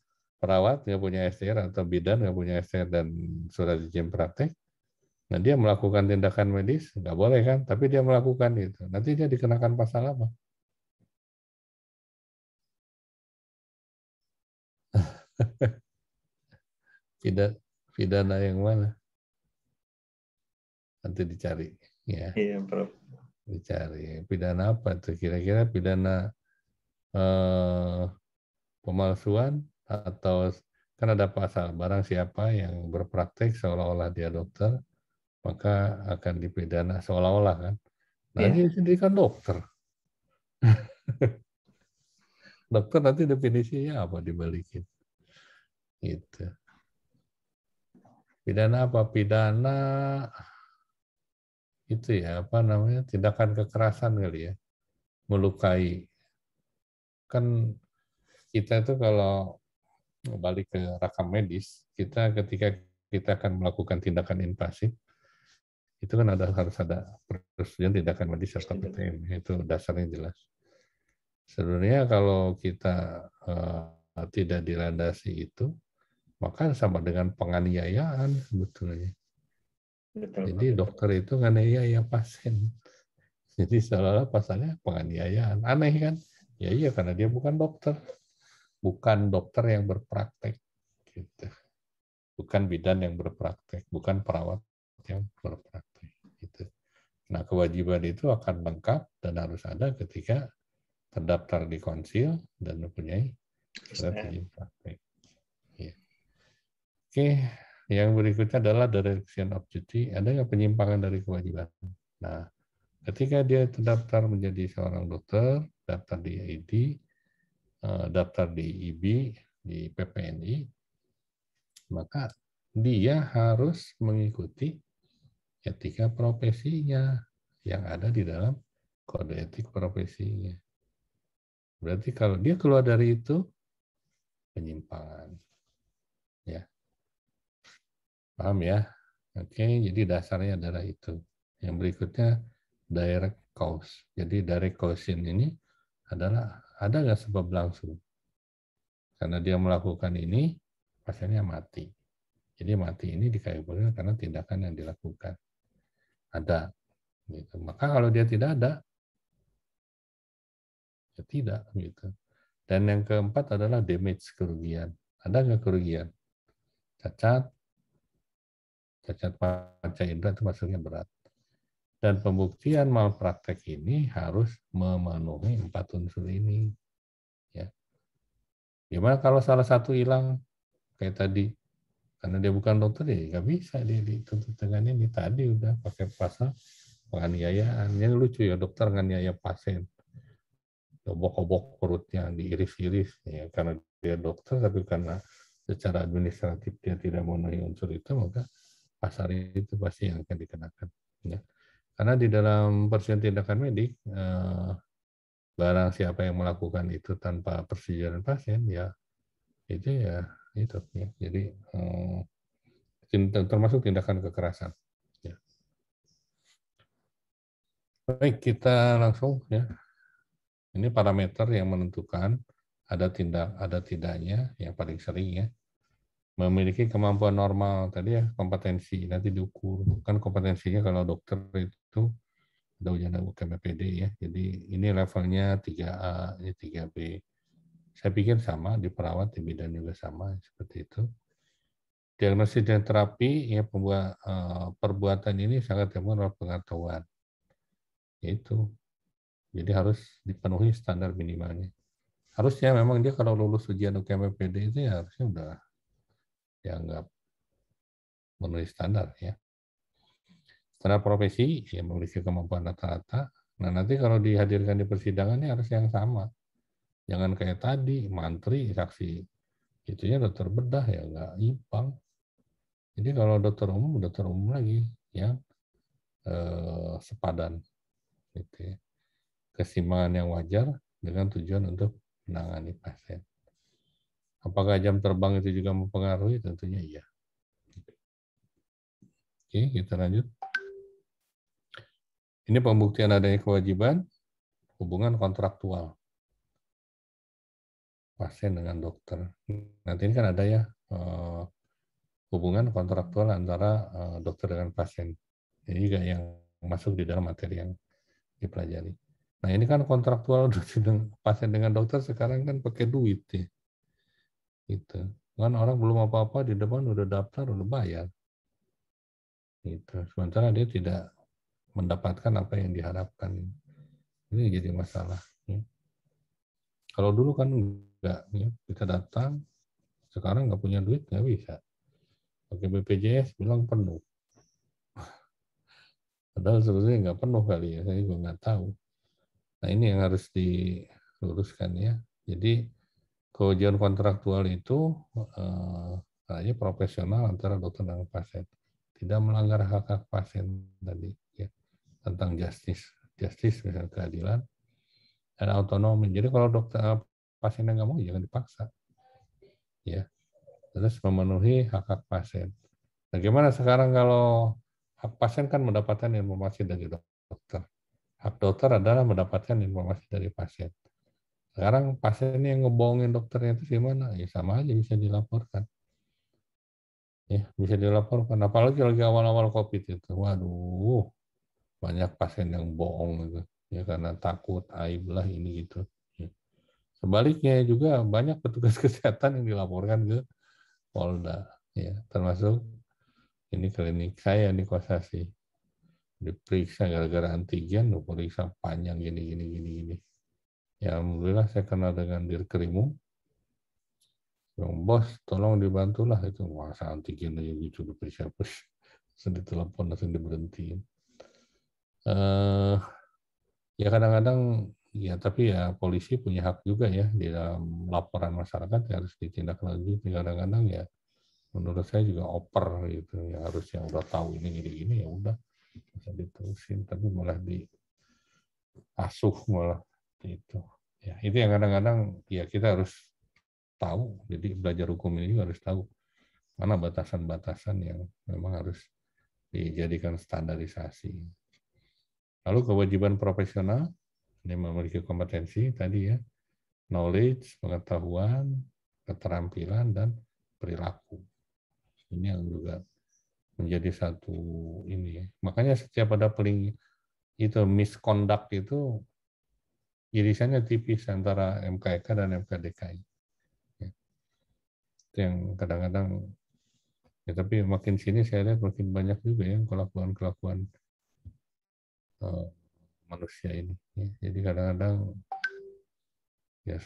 perawat nggak punya STR atau bidan nggak punya STR dan surat izin praktek, nah dia melakukan tindakan medis nggak boleh kan, tapi dia melakukan itu, nanti dia dikenakan pasal apa? <laughs> pidana pidana yang mana? Nanti dicari, ya. Iya, bro. Dicari pidana apa tuh? Kira-kira pidana eh, pemalsuan atau kan ada pasal barang siapa yang berpraktek seolah-olah dia dokter maka akan dipidana seolah-olah kan. Nah, yeah. sendiri kan dokter. <laughs> dokter nanti definisinya apa dibalikin. Gitu. Pidana apa? Pidana itu ya, apa namanya? tindakan kekerasan kali ya. Melukai. Kan kita itu kalau Oh, balik ke rakam medis, kita ketika kita akan melakukan tindakan invasi itu kan ada harus ada persetujuan tindakan medis atau iya. PTM, itu dasarnya jelas. Sebenarnya kalau kita uh, tidak dilandasi itu, maka sama dengan penganiayaan sebetulnya. Betul. Jadi dokter itu menganiaya pasien. Jadi seolah-olah pasalnya penganiayaan. Aneh kan? Ya iya karena dia bukan dokter bukan dokter yang berpraktek, gitu. bukan bidan yang berpraktek, bukan perawat yang berpraktek. Gitu. Nah, kewajiban itu akan lengkap dan harus ada ketika terdaftar di konsil dan mempunyai surat iya. izin praktek. Ya. Oke, yang berikutnya adalah direction of duty. Ada nggak penyimpangan dari kewajiban? Nah, ketika dia terdaftar menjadi seorang dokter, daftar di ID, Eh, daftar di IB di PPNI maka dia harus mengikuti etika profesinya yang ada di dalam kode etik profesinya. Berarti kalau dia keluar dari itu penyimpangan. Ya. Paham ya? Oke, jadi dasarnya adalah itu. Yang berikutnya direct cause. Jadi direct cause ini adalah ada nggak sebab langsung? Karena dia melakukan ini, pasiennya mati. Jadi mati ini dikaitkan karena tindakan yang dilakukan. Ada. Gitu. Maka kalau dia tidak ada, ya tidak. Gitu. Dan yang keempat adalah damage, kerugian. Ada nggak kerugian? Cacat, cacat panca indera itu maksudnya berat. Dan pembuktian malpraktek ini harus memenuhi empat unsur ini. Ya. Gimana kalau salah satu hilang kayak tadi? Karena dia bukan dokter ya nggak bisa dia dituntut dengan ini. Tadi udah pakai pasal penganiayaan. Yang lucu ya dokter nganiaya pasien. Obok-obok perutnya, diiris-iris. Ya, karena dia dokter tapi karena secara administratif dia tidak memenuhi unsur itu maka pasar itu pasti yang akan dikenakan. Ya. Karena di dalam persetujuan tindakan medik, eh, barang siapa yang melakukan itu tanpa persetujuan pasien, ya itu ya itu. Ya. Jadi eh, termasuk tindakan kekerasan. Ya. Baik, kita langsung ya. Ini parameter yang menentukan ada tindak ada tidaknya yang paling sering ya memiliki kemampuan normal tadi ya kompetensi nanti diukur kan kompetensinya kalau dokter itu itu ada ujian KMPD ya. Jadi ini levelnya 3A, ini 3B. Saya pikir sama di perawat di bidan juga sama seperti itu. Diagnosis dan terapi ya pembuat eh, perbuatan ini sangat memerlukan pengetahuan. Itu. Jadi harus dipenuhi standar minimalnya. Harusnya memang dia kalau lulus ujian UKMPD itu ya harusnya udah dianggap memenuhi standar ya secara profesi ya memiliki kemampuan rata-rata. Nah nanti kalau dihadirkan di persidangan ini harus yang sama. Jangan kayak tadi mantri saksi itunya dokter bedah ya nggak impang. Jadi kalau dokter umum dokter umum lagi yang eh, sepadan, gitu ya. kesimbangan yang wajar dengan tujuan untuk menangani pasien. Apakah jam terbang itu juga mempengaruhi? Tentunya iya. Oke, kita lanjut. Ini pembuktian adanya kewajiban hubungan kontraktual pasien dengan dokter. Nanti ini kan ada ya eh, hubungan kontraktual antara eh, dokter dengan pasien. Ini juga yang masuk di dalam materi yang dipelajari. Nah ini kan kontraktual <laughs> pasien dengan dokter sekarang kan pakai duit ya. Gitu. Kan orang belum apa-apa di depan udah daftar, udah bayar. Gitu. Sementara dia tidak mendapatkan apa yang diharapkan. Ini jadi masalah. Ya. Kalau dulu kan enggak, ya. kita datang, sekarang nggak punya duit nggak bisa. oke BPJS bilang penuh. <laughs> Padahal sebetulnya nggak penuh kali ya, saya juga nggak tahu. Nah ini yang harus diluruskan ya. Jadi kewajiban kontraktual itu eh, hanya profesional antara dokter dan pasien. Tidak melanggar hak-hak pasien tadi tentang justice justice misalnya keadilan dan autonomi jadi kalau dokter eh, pasiennya nggak mau ya jangan dipaksa ya terus memenuhi hak hak pasien bagaimana nah, sekarang kalau hak pasien kan mendapatkan informasi dari dokter hak dokter adalah mendapatkan informasi dari pasien sekarang pasien yang ngebohongin dokternya itu gimana ya sama aja bisa dilaporkan ya bisa dilaporkan apalagi lagi awal-awal covid itu waduh banyak pasien yang bohong gitu ya karena takut aib lah ini gitu ya. sebaliknya juga banyak petugas <laughs> kesehatan yang dilaporkan ke Polda ya termasuk ini klinik saya di Kosasi diperiksa gara-gara antigen diperiksa panjang gini gini gini gini ya alhamdulillah saya kenal dengan krimu. yang bos tolong dibantulah itu masa antigen aja gitu diperiksa <laughs> terus langsung ditelepon langsung diberhentiin uh, ya kadang-kadang ya tapi ya polisi punya hak juga ya di dalam laporan masyarakat ya harus ditindak lagi. lanjuti kadang-kadang ya menurut saya juga oper gitu ya harus yang udah tahu ini ini ini ya udah bisa diterusin tapi malah di asuh malah itu ya itu yang kadang-kadang ya kita harus tahu jadi belajar hukum ini juga harus tahu mana batasan-batasan yang memang harus dijadikan standarisasi Lalu kewajiban profesional, ini memiliki kompetensi tadi ya, knowledge, pengetahuan, keterampilan, dan perilaku. Ini yang juga menjadi satu ini. Ya. Makanya setiap ada peling itu misconduct itu irisannya tipis antara MKK dan MKDKI. Ya. Itu yang kadang-kadang ya tapi makin sini saya lihat makin banyak juga yang kelakuan-kelakuan Eh, manusia ini. Ya, jadi kadang-kadang ya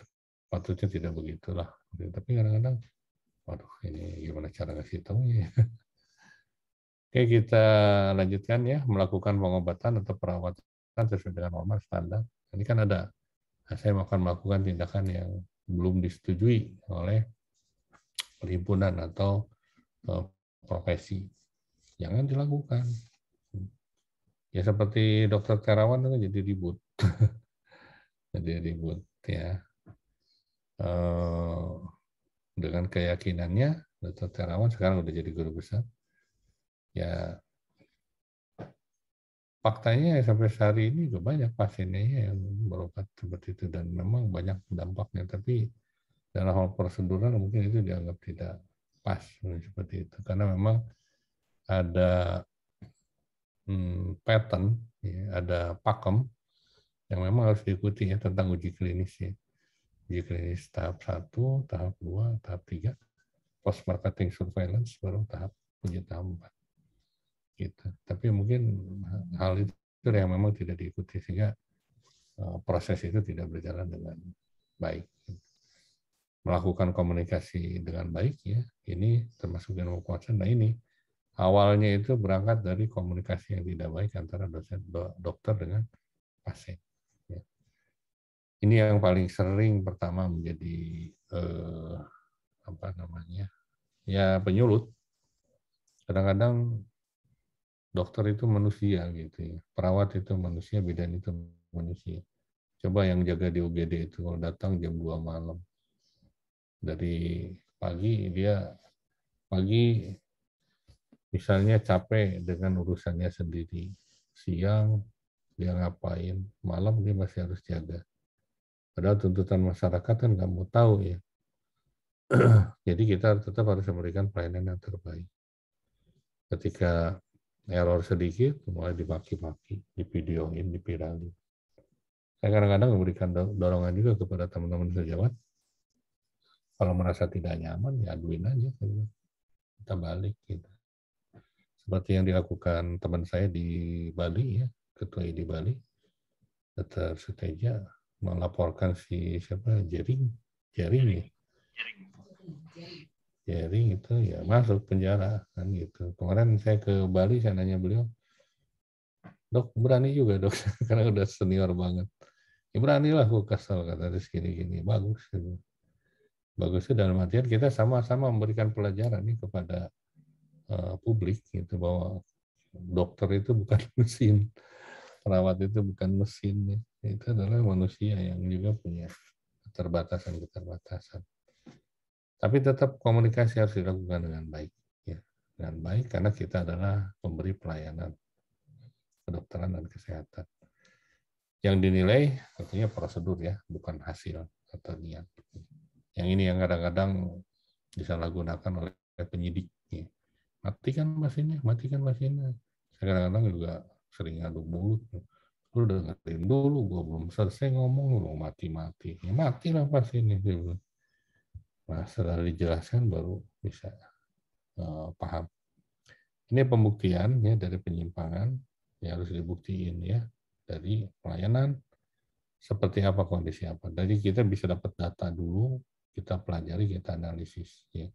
patutnya tidak begitulah. Tapi kadang-kadang, waduh ini gimana cara ngasih tahu ya. <laughs> Oke kita lanjutkan ya melakukan pengobatan atau perawatan sesuai dengan normal standar. Ini kan ada nah, saya akan melakukan tindakan yang belum disetujui oleh perhimpunan atau eh, profesi. Jangan dilakukan ya seperti dokter Terawan itu jadi ribut <laughs> jadi ribut ya eh, dengan keyakinannya dokter Terawan sekarang udah jadi guru besar ya faktanya ya, sampai hari ini juga banyak pasiennya yang berobat seperti itu dan memang banyak dampaknya tapi dalam hal prosedural mungkin itu dianggap tidak pas seperti itu karena memang ada Hmm, pattern, ya, ada pakem yang memang harus diikuti ya tentang uji klinis ya. Uji klinis tahap 1, tahap 2, tahap 3, post marketing surveillance baru tahap uji tahap 4. Gitu. Tapi mungkin hal itu yang memang tidak diikuti sehingga eh, proses itu tidak berjalan dengan baik. Melakukan komunikasi dengan baik ya, ini termasuk dengan kekuasaan. Nah ini awalnya itu berangkat dari komunikasi yang tidak baik antara dosen do, dokter dengan pasien. Ya. Ini yang paling sering pertama menjadi eh, apa namanya ya penyulut. Kadang-kadang dokter itu manusia gitu ya, perawat itu manusia, bidan itu manusia. Coba yang jaga di UGD itu kalau datang jam 2 malam. Dari pagi dia pagi misalnya capek dengan urusannya sendiri. Siang dia ngapain, malam dia masih harus jaga. Padahal tuntutan masyarakat kan nggak mau tahu ya. <clears throat> Jadi kita tetap harus memberikan pelayanan yang terbaik. Ketika error sedikit, mulai dimaki-maki, divideoin, dipiralin. Saya kadang-kadang memberikan dorongan juga kepada teman-teman sejawat. Kalau merasa tidak nyaman, ya aduin aja. Kita balik gitu seperti yang dilakukan teman saya di Bali ya, ketua di Bali, tetap setia melaporkan si siapa Jering, Jering nih, ya? Jering itu ya masuk penjara kan gitu. Kemarin saya ke Bali saya nanya beliau, dok berani juga dok <laughs> karena udah senior banget. Ya lah aku kesel kata segini gini, bagus gitu. Bagusnya dalam artian kita sama-sama memberikan pelajaran nih kepada Eh, publik gitu bahwa dokter itu bukan <laughs> mesin, perawat itu bukan mesin, ya. itu adalah manusia yang juga punya keterbatasan-keterbatasan. Tapi tetap komunikasi harus dilakukan dengan baik, ya. dengan baik karena kita adalah pemberi pelayanan kedokteran dan kesehatan. Yang dinilai tentunya prosedur ya, bukan hasil atau niat. Yang ini yang kadang-kadang disalahgunakan oleh penyidik matikan mesinnya, matikan mesinnya. Saya kadang-kadang juga sering ngadu mulut. udah dengerin dulu, gue belum selesai ngomong, lu mati-mati. Ya mati lah pas ini. Nah, setelah dijelaskan baru bisa uh, paham. Ini pembuktian ya, dari penyimpangan yang harus dibuktiin ya dari pelayanan seperti apa kondisi apa. Jadi kita bisa dapat data dulu, kita pelajari, kita analisis ya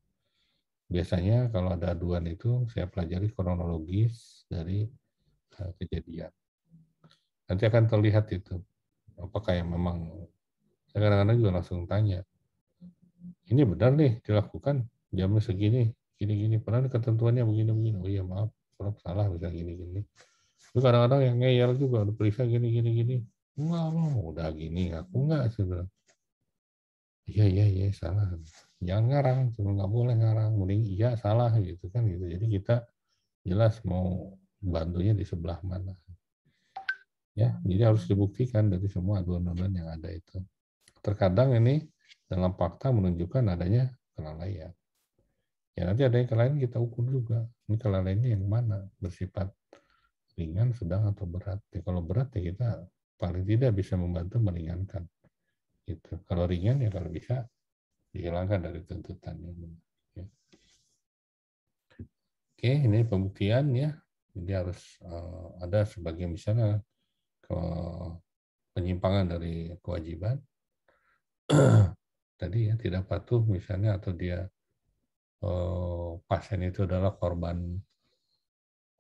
biasanya kalau ada aduan itu saya pelajari kronologis dari eh, kejadian. Nanti akan terlihat itu apakah yang memang saya kadang-kadang juga langsung tanya ini benar nih dilakukan jam segini gini-gini padahal ketentuannya begini-begini oh iya maaf kurang salah bisa gini-gini itu kadang-kadang yang ngeyel juga udah periksa gini-gini enggak mau udah gini aku enggak sebenarnya. iya iya iya salah jangan ngarang cuma nggak boleh ngarang mending iya salah gitu kan gitu jadi kita jelas mau bantunya di sebelah mana ya jadi harus dibuktikan dari semua aduan-aduan yang ada itu terkadang ini dalam fakta menunjukkan adanya kelalaian ya nanti ada yang kelalaian kita ukur juga ini kelalaiannya yang mana bersifat ringan sedang atau berat ya, kalau berat ya kita paling tidak bisa membantu meringankan gitu kalau ringan ya kalau bisa dihilangkan dari tuntutan ya. Oke, ini pembuktian ya. Jadi harus eh, ada sebagai misalnya eh, ke penyimpangan dari kewajiban. <clears throat> Tadi ya tidak patuh misalnya atau dia eh, pasien itu adalah korban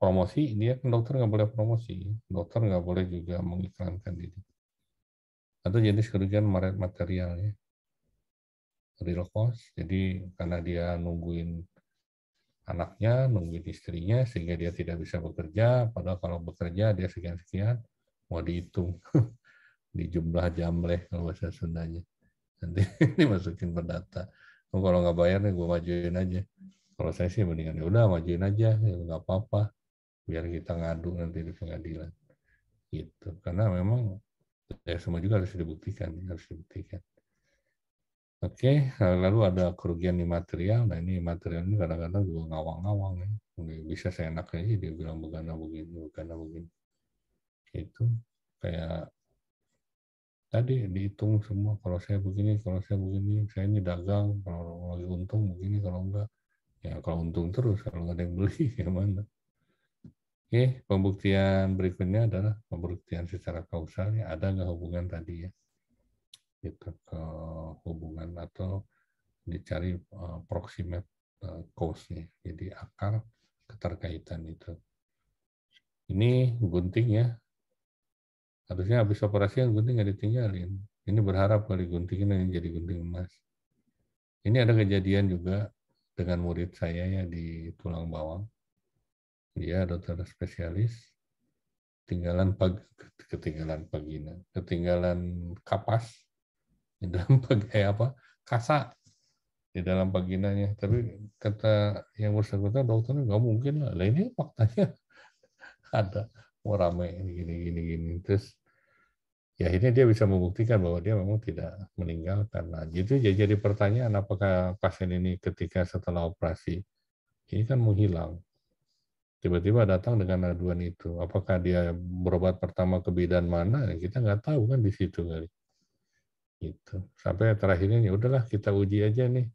promosi, dia kan dokter nggak boleh promosi, dokter nggak boleh juga mengiklankan diri. Atau jenis kerugian material ya real cost. Jadi karena dia nungguin anaknya, nungguin istrinya, sehingga dia tidak bisa bekerja. Padahal kalau bekerja dia sekian-sekian, mau dihitung <laughs> di jumlah leh kalau bahasa Sundanya. Nanti <laughs> dimasukin berdata. Oh, kalau nggak bayar gue majuin aja. Kalau saya sih mendingan yaudah udah majuin aja, ya nggak apa-apa. Biar kita ngadu nanti di pengadilan. Gitu. Karena memang ya semua juga harus dibuktikan, harus dibuktikan. Oke, okay, eh, lalu ada kerugian di material Nah ini material ini kadang-kadang juga ngawang-ngawang ya. Bisa seenaknya sih dia bilang begana begini, begana begini. Itu kayak tadi dihitung semua. Kalau saya begini, kalau saya begini, saya ini dagang. Kalau lagi untung begini, kalau enggak. Ya kalau untung terus, kalau nggak ada yang beli, ya <laughs> mana. Oke, okay, pembuktian berikutnya adalah pembuktian secara kausalnya ada nggak hubungan tadi ya gitu ke hubungan atau dicari uh, proximate uh, cause-nya. Jadi akar keterkaitan itu. Ini gunting ya. Harusnya habis operasi yang gunting nggak ditinggalin. Ini berharap kali gunting ini jadi gunting emas. Ini ada kejadian juga dengan murid saya ya di tulang bawang. Dia dokter spesialis. ketinggalan pagi ketinggalan pagina, ketinggalan kapas di dalam <laughs> eh, apa kasa di dalam paginanya tapi kata yang bersangkutan dokternya nggak mungkin lah lah ini faktanya <laughs> ada mau rame ini gini gini gini terus ya ini dia bisa membuktikan bahwa dia memang tidak meninggal karena itu ya jadi pertanyaan apakah pasien ini ketika setelah operasi ini kan menghilang tiba-tiba datang dengan aduan itu apakah dia berobat pertama ke bidan mana kita nggak tahu kan di situ kali Gitu. Sampai terakhirnya ini udahlah kita uji aja nih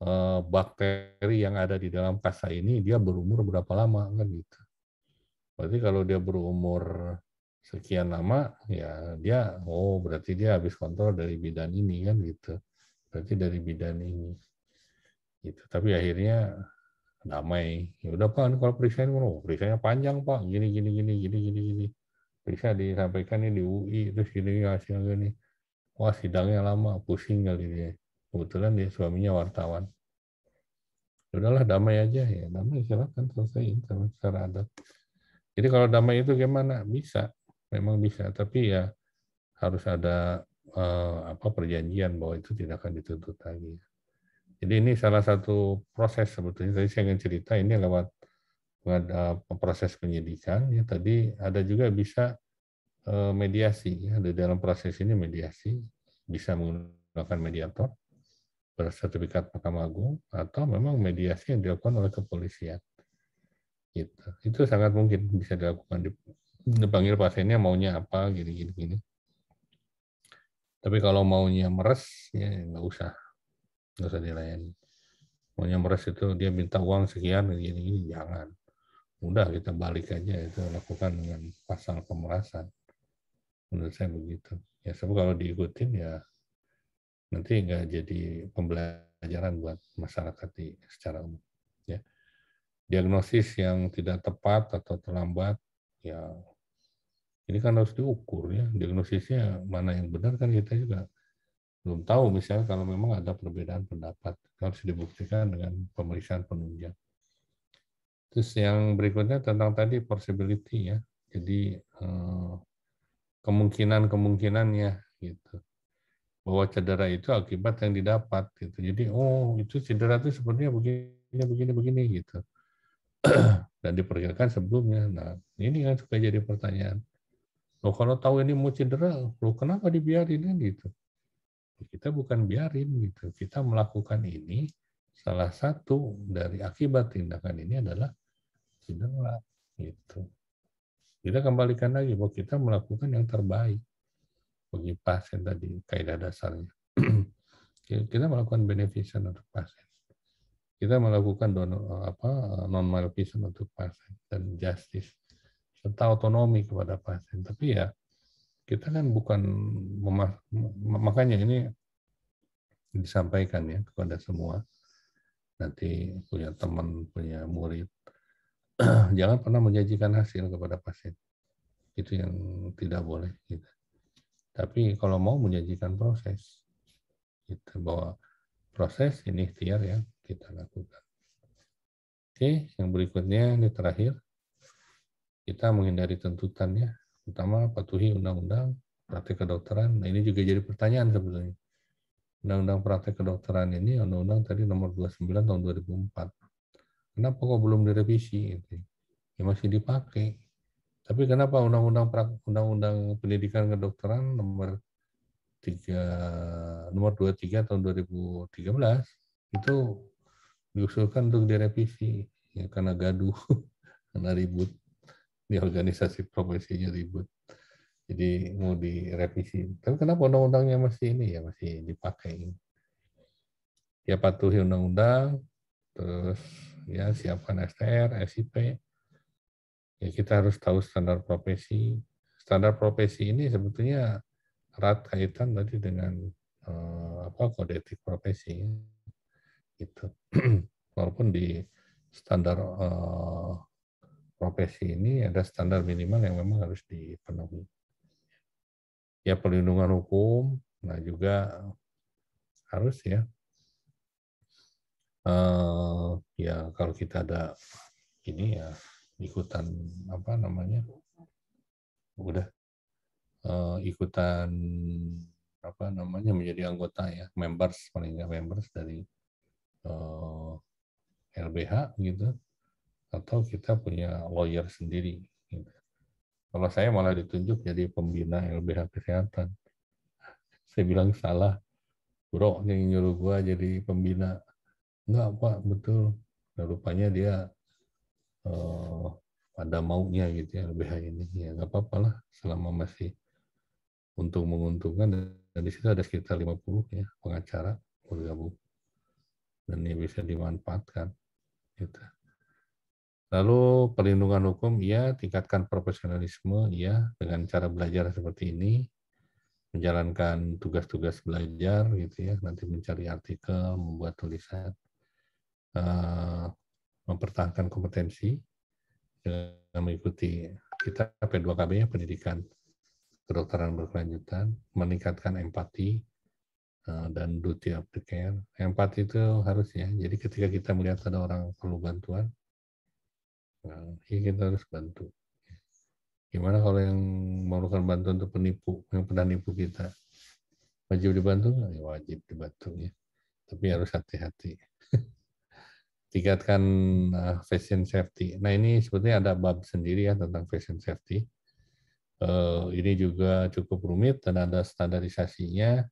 eh, bakteri yang ada di dalam kasa ini dia berumur berapa lama kan gitu. Berarti kalau dia berumur sekian lama ya dia oh berarti dia habis kontrol dari bidan ini kan gitu. Berarti dari bidan ini. Gitu. Tapi akhirnya damai. Ya udah Pak, kalau ini oh, periksanya panjang Pak, gini gini gini gini gini gini. Periksa disampaikan ini di UI terus gini hasilnya gini wah sidangnya lama, pusing kali dia. Kebetulan dia suaminya wartawan. Ya udahlah damai aja ya, damai silakan selesai secara adat. Jadi kalau damai itu gimana? Bisa, memang bisa, tapi ya harus ada eh, apa perjanjian bahwa itu tidak akan dituntut lagi. Jadi ini salah satu proses sebetulnya tadi saya ingin cerita ini lewat eh, proses penyidikan ya tadi ada juga bisa Eh, mediasi ya di dalam proses ini mediasi bisa menggunakan mediator bersertifikat Mahkamah Agung atau memang mediasi yang dilakukan oleh kepolisian. Gitu. Itu sangat mungkin bisa dilakukan dipanggil pasiennya maunya apa gini gini gini. Tapi kalau maunya meres ya nggak usah nggak usah dilayani. Maunya meres itu dia minta uang sekian gini gini jangan. Mudah kita balik aja itu lakukan dengan pasal pemerasan menurut saya begitu ya sebab kalau diikutin ya nanti nggak jadi pembelajaran buat masyarakat di secara umum ya diagnosis yang tidak tepat atau terlambat ya ini kan harus diukur ya diagnosisnya mana yang benar kan kita juga belum tahu misalnya kalau memang ada perbedaan pendapat harus dibuktikan dengan pemeriksaan penunjang terus yang berikutnya tentang tadi possibility ya jadi eh, kemungkinan-kemungkinannya gitu. Bahwa cedera itu akibat yang didapat gitu. Jadi oh itu cedera itu sebenarnya begini begini begini gitu. <clears throat> Dan diperkirakan sebelumnya. Nah, ini kan suka jadi pertanyaan. Oh kalau tahu ini mau cedera, lo kenapa dibiarin kan gitu. Kita bukan biarin gitu. Kita melakukan ini salah satu dari akibat tindakan ini adalah cedera gitu. Kita kembalikan lagi bahwa kita melakukan yang terbaik bagi pasien tadi, kaidah dasarnya. <clears throat> Ya, kita melakukan beneficent untuk pasien. Kita melakukan donor, apa non maleficent untuk pasien dan justice serta otonomi kepada pasien. Tapi ya kita kan bukan makanya ini disampaikan ya kepada semua nanti punya teman punya murid <clears throat> jangan pernah menjanjikan hasil kepada pasien. Itu yang tidak boleh. Gitu. Tapi kalau mau menjanjikan proses, kita gitu, bahwa proses ini ikhtiar yang kita lakukan. Oke, yang berikutnya ini terakhir. Kita menghindari tuntutan ya, utama patuhi undang-undang praktek kedokteran. Nah, ini juga jadi pertanyaan sebetulnya. Undang-undang praktek kedokteran ini undang-undang tadi nomor 29 tahun 2004 Kenapa kok belum direvisi? Gitu. Ya, ya masih dipakai. Tapi kenapa undang-undang undang-undang pendidikan kedokteran nomor 3 nomor 23 tahun 2013 itu diusulkan untuk direvisi ya karena gaduh, <laughs> karena ribut di organisasi profesinya ribut. Jadi mau direvisi. Tapi kenapa undang-undangnya masih ini ya masih dipakai? Ya patuhi undang-undang, terus ya siapkan STR, SIP. Ya kita harus tahu standar profesi. Standar profesi ini sebetulnya erat kaitan tadi dengan eh, apa kode etik profesi. Ya. Gitu. <clears throat> Walaupun di standar eh, profesi ini ada standar minimal yang memang harus dipenuhi. Ya perlindungan hukum, nah juga harus ya uh, ya kalau kita ada ini ya ikutan apa namanya udah uh, ikutan apa namanya menjadi anggota ya members paling nggak members dari uh, eh, LBH gitu atau kita punya lawyer sendiri gitu. kalau saya malah ditunjuk jadi pembina LBH kesehatan saya bilang salah bro yang nyuruh gua jadi pembina Enggak, Pak, betul. Nah, rupanya dia eh, pada maunya gitu ya lebih hari ini. Ya nggak apa-apa lah, selama masih untuk menguntungkan. Dan di situ ada sekitar 50 ya pengacara bergabung. Dan ini bisa dimanfaatkan. Gitu. Lalu perlindungan hukum, ya tingkatkan profesionalisme, ya dengan cara belajar seperti ini, menjalankan tugas-tugas belajar gitu ya, nanti mencari artikel, membuat tulisan. Eh, mempertahankan kompetensi dengan mengikuti kita P2KB ya pendidikan kedokteran berkelanjutan, meningkatkan empati eh, dan duty of the care. Empati itu harus ya. Jadi ketika kita melihat ada orang perlu bantuan, eh, ya kita harus bantu. Gimana kalau yang memerlukan bantuan untuk penipu, yang pernah nipu kita? Wajib dibantu ya, wajib dibantu ya. Tapi harus hati-hati tingkatkan eh, fashion safety. Nah ini sebetulnya ada bab sendiri ya tentang fashion safety. Eh, ini juga cukup rumit dan ada standarisasinya.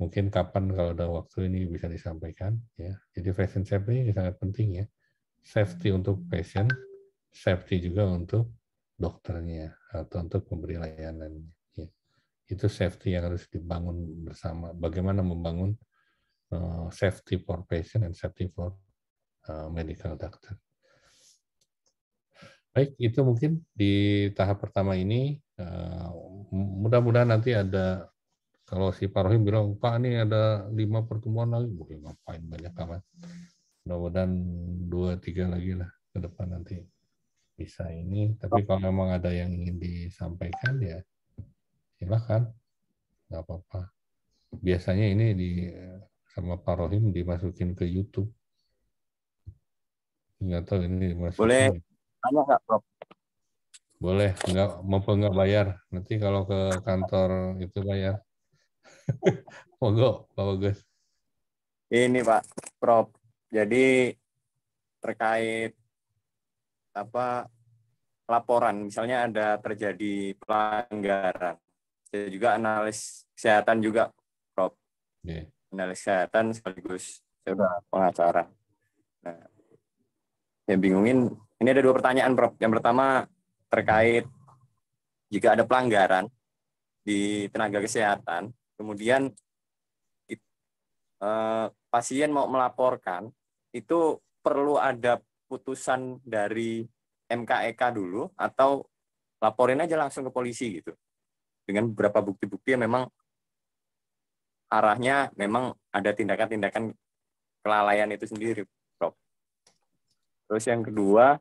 Mungkin kapan kalau ada waktu ini bisa disampaikan ya. Jadi fashion safety ini sangat penting ya. Safety untuk fashion, safety juga untuk dokternya atau untuk pemberi layanannya. Ya. Itu safety yang harus dibangun bersama. Bagaimana membangun eh, safety for patient and safety for Eh, medical doctor. Baik, itu mungkin di tahap pertama ini. Eh, mudah-mudahan nanti ada, kalau si Pak Rohim bilang, Pak ini ada lima pertemuan lagi, boleh ngapain banyak kawan. Mudah-mudahan dua, tiga lagi lah ke depan nanti bisa ini. Tapi kalau memang ada yang ingin disampaikan ya silahkan nggak apa-apa. Biasanya ini di sama Pak Rohim dimasukin ke YouTube nggak tahu ini masih boleh tanya nggak Prof boleh nggak mau nggak bayar nanti kalau ke kantor itu bayar <laughs> Monggo, Pak Bagus ini Pak Prof jadi terkait apa laporan misalnya ada terjadi pelanggaran saya juga analis kesehatan juga Prof yeah. analis kesehatan sekaligus saya pengacara nah ya bingungin ini ada dua pertanyaan Prof. Yang pertama terkait jika ada pelanggaran di tenaga kesehatan, kemudian eh, pasien mau melaporkan itu perlu ada putusan dari MKEK e dulu atau laporin aja langsung ke polisi gitu dengan beberapa bukti-bukti yang memang arahnya memang ada tindakan-tindakan kelalaian itu sendiri Terus yang kedua,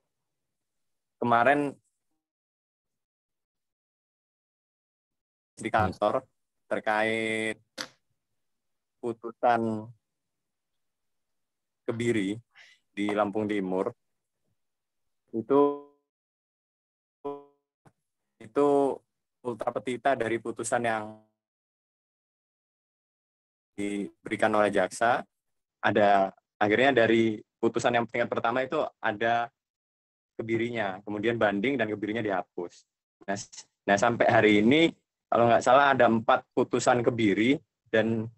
kemarin di kantor terkait putusan Kebiri di Lampung Timur itu itu ultra petita dari putusan yang diberikan oleh jaksa ada akhirnya dari putusan yang tingkat pertama itu ada kebirinya, kemudian banding dan kebirinya dihapus. Nah, nah sampai hari ini kalau nggak salah ada empat putusan kebiri dan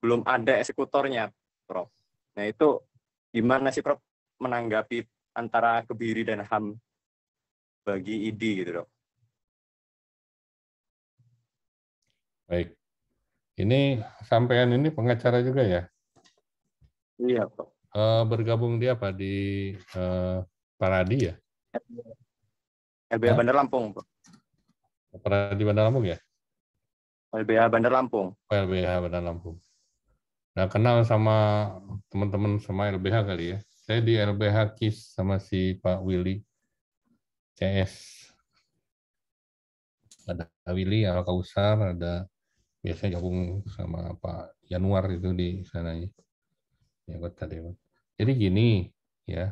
belum ada eksekutornya, Prof. Nah itu gimana sih Prof menanggapi antara kebiri dan ham bagi ID gitu, Prof? Baik. Ini sampean ini pengacara juga ya? Iya, Prof uh, bergabung di apa di uh, Paradi ya? LBH Bandar Lampung. Paradi Bandar Lampung ya? LBH Bandar Lampung. Oh, LBH Bandar Lampung. Nah, kenal sama teman-teman sama LBH kali ya. Saya di LBH KIS sama si Pak Willy CS. Ada Willy, ada Kausar, ada biasanya gabung sama Pak Januar itu di Ya ya kota Jadi gini ya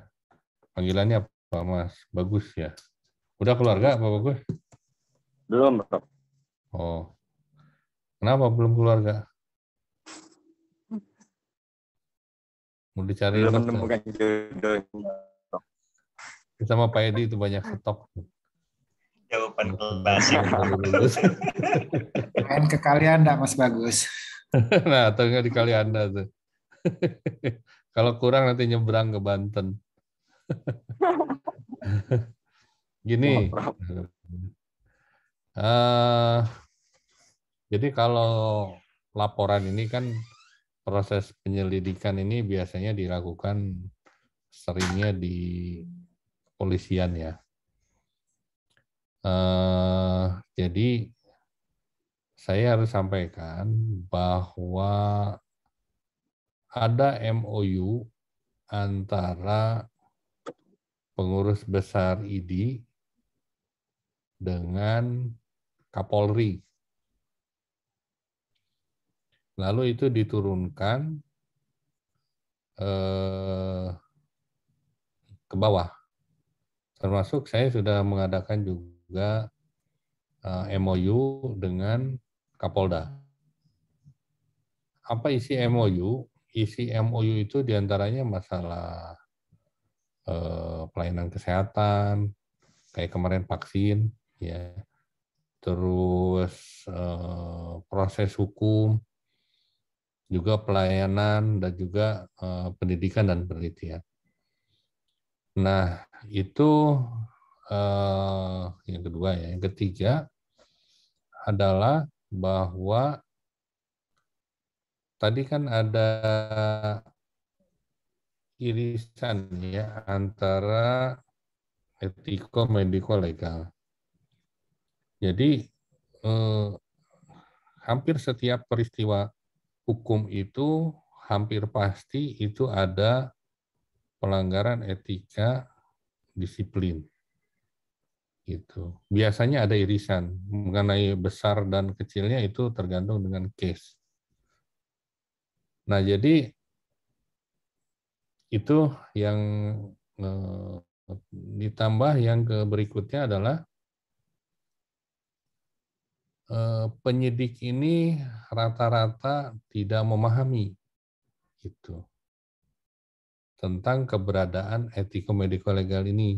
panggilannya apa Mas? Bagus ya. Udah keluarga Pak Bagus? Belum bro. Oh. Kenapa belum keluarga? Mau dicari belum menemukan jodohnya. Sama Pak Edi itu banyak stok. Jawaban ke kalian enggak Mas Bagus? <laughs> nah, atau enggak di kalian tuh. <laughs> Kalau kurang nanti nyebrang ke Banten. <laughs> Gini. Uh, <laughs> jadi kalau laporan ini kan proses penyelidikan ini biasanya dilakukan seringnya di polisian ya. Uh, jadi saya harus sampaikan bahwa ada MOU antara pengurus besar ID dengan Kapolri. Lalu itu diturunkan eh, ke bawah. Termasuk saya sudah mengadakan juga eh, MOU dengan Kapolda. Apa isi MOU? isi e MOU itu diantaranya masalah eh, pelayanan kesehatan, kayak kemarin vaksin, ya, terus eh, proses hukum, juga pelayanan dan juga eh, pendidikan dan penelitian. Nah itu eh, yang kedua ya, yang ketiga adalah bahwa tadi kan ada irisan ya antara etiko, mediko, legal. Jadi eh, hampir setiap peristiwa hukum itu hampir pasti itu ada pelanggaran etika disiplin. Itu Biasanya ada irisan mengenai besar dan kecilnya itu tergantung dengan case. Nah, jadi itu yang eh, ditambah yang ke berikutnya adalah eh, penyidik ini rata-rata tidak memahami itu tentang keberadaan etika legal ini.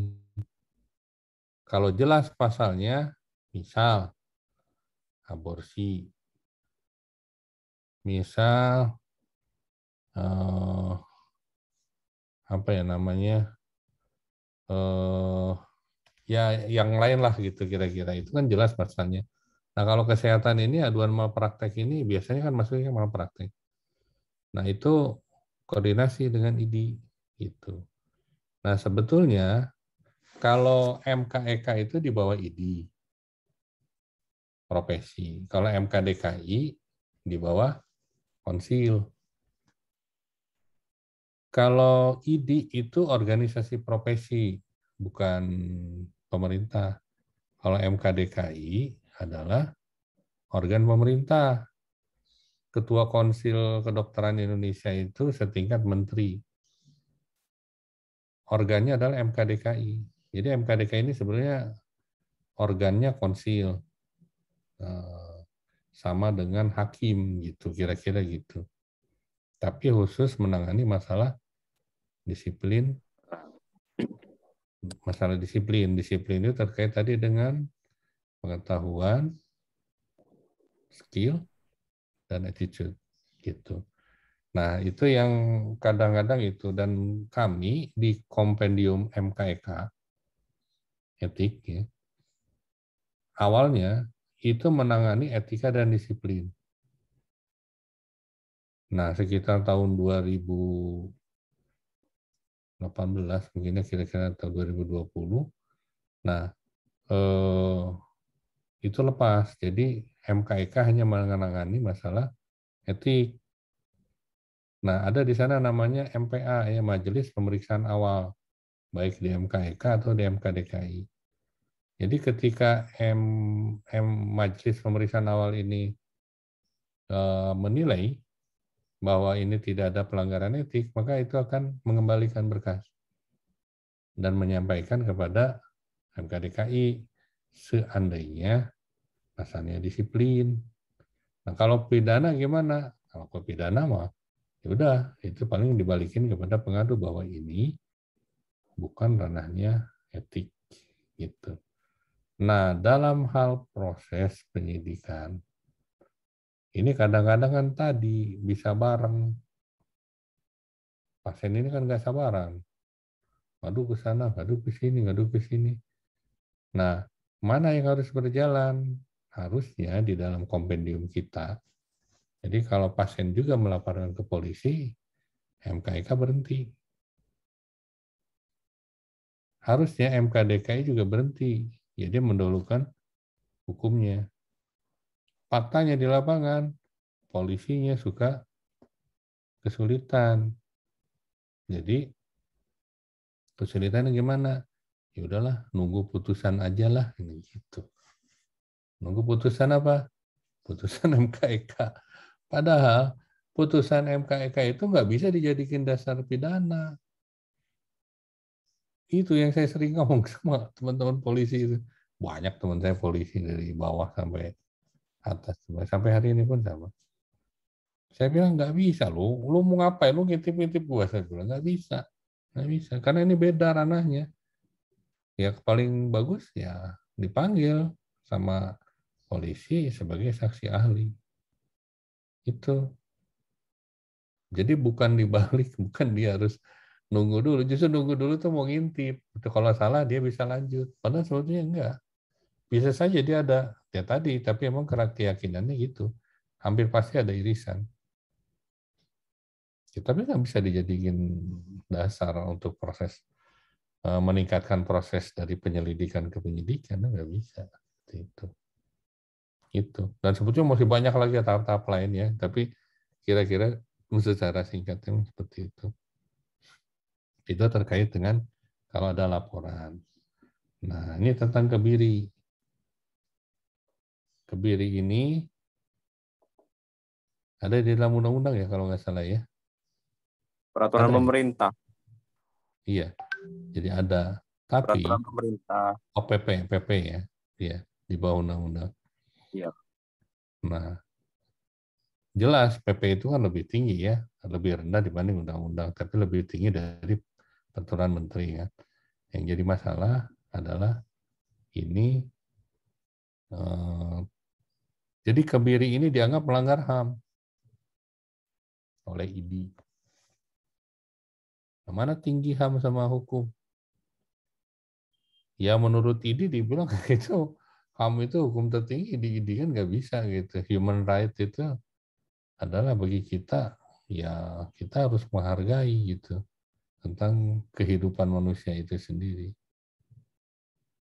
Kalau jelas pasalnya, misal aborsi, misal uh, apa ya namanya eh, ya yang lain lah gitu kira-kira itu kan jelas masalahnya. Nah kalau kesehatan ini aduan malpraktek ini biasanya kan masuknya malpraktek. Nah itu koordinasi dengan ID itu. Nah sebetulnya kalau MKEK e itu di bawah ID profesi. Kalau MKDKI di bawah konsil. Kalau ID itu organisasi profesi, bukan pemerintah. Kalau MKDKI adalah organ pemerintah. Ketua Konsil Kedokteran Indonesia itu setingkat menteri. Organnya adalah MKDKI. Jadi MKDKI ini sebenarnya organnya konsil. Eh, sama dengan hakim gitu, kira-kira gitu tapi khusus menangani masalah disiplin masalah disiplin. Disiplin itu terkait tadi dengan pengetahuan, skill, dan attitude gitu. Nah, itu yang kadang-kadang itu dan kami di kompendium MKEK e etik ya. Awalnya itu menangani etika dan disiplin. Nah, sekitar tahun 2018 mungkin kira-kira tahun 2020. Nah, eh, itu lepas. Jadi MKEK hanya menangani masalah etik. Nah, ada di sana namanya MPA ya Majelis Pemeriksaan Awal baik di MKEK atau di MKDKI. Jadi ketika M, M Majelis Pemeriksaan Awal ini e, menilai bahwa ini tidak ada pelanggaran etik, maka itu akan mengembalikan berkas dan menyampaikan kepada MKDKI seandainya pasalnya disiplin. Nah, kalau pidana gimana? Kalau ke pidana mah ya udah itu paling dibalikin kepada pengadu bahwa ini bukan ranahnya etik gitu. Nah, dalam hal proses penyidikan ini kadang-kadang kan tadi bisa bareng. Pasien ini kan nggak sabaran. Aduh ke sana, aduh ke sini, aduh ke sini. Nah, mana yang harus berjalan? Harusnya di dalam kompendium kita. Jadi kalau pasien juga melaporkan ke polisi, MKIK berhenti. Harusnya MKDKI juga berhenti. Jadi ya, mendahulukan hukumnya faktanya di lapangan polisinya suka kesulitan. Jadi kesulitannya gimana? Ya udahlah, nunggu putusan aja lah ini gitu. Nunggu putusan apa? Putusan <laughs> MKEK. E Padahal putusan MKEK e itu nggak bisa dijadikan dasar pidana. Itu yang saya sering ngomong <laughs> sama teman-teman polisi itu. Banyak teman saya polisi dari bawah sampai atas sampai hari ini pun sama saya bilang nggak bisa lu lu mau ngapain lu ngintip ngintip gua saya bilang nggak bisa nggak bisa karena ini beda ranahnya ya paling bagus ya dipanggil sama polisi sebagai saksi ahli itu jadi bukan dibalik <laughs> bukan dia harus nunggu dulu justru nunggu dulu tuh mau ngintip itu kalau salah dia bisa lanjut padahal sebetulnya enggak bisa saja dia ada ya tadi tapi emang karena keyakinannya gitu hampir pasti ada irisan ya, tapi nggak bisa dijadikan dasar untuk proses eh, meningkatkan proses dari penyelidikan ke penyidikan nggak bisa itu itu dan sebetulnya masih banyak lagi tahap-tahap lain ya tapi kira-kira secara singkatnya seperti itu itu terkait dengan kalau ada laporan nah ini tentang kebiri kebiri ini ada di dalam undang-undang ya kalau nggak salah ya. Peraturan ada. Ya? pemerintah. Iya. Jadi ada. Tapi peraturan pemerintah. OPP, oh, PP ya. Iya, di bawah undang-undang. Iya. Nah, jelas PP itu kan lebih tinggi ya, lebih rendah dibanding undang-undang, tapi lebih tinggi dari peraturan menteri ya Yang jadi masalah adalah ini eh, jadi kebiri ini dianggap melanggar HAM oleh IDI. Nah, mana tinggi HAM sama hukum? Ya menurut IDI dibilang <laughs> itu HAM itu hukum tertinggi di IDI kan nggak bisa gitu. Human right itu adalah bagi kita ya kita harus menghargai gitu tentang kehidupan manusia itu sendiri.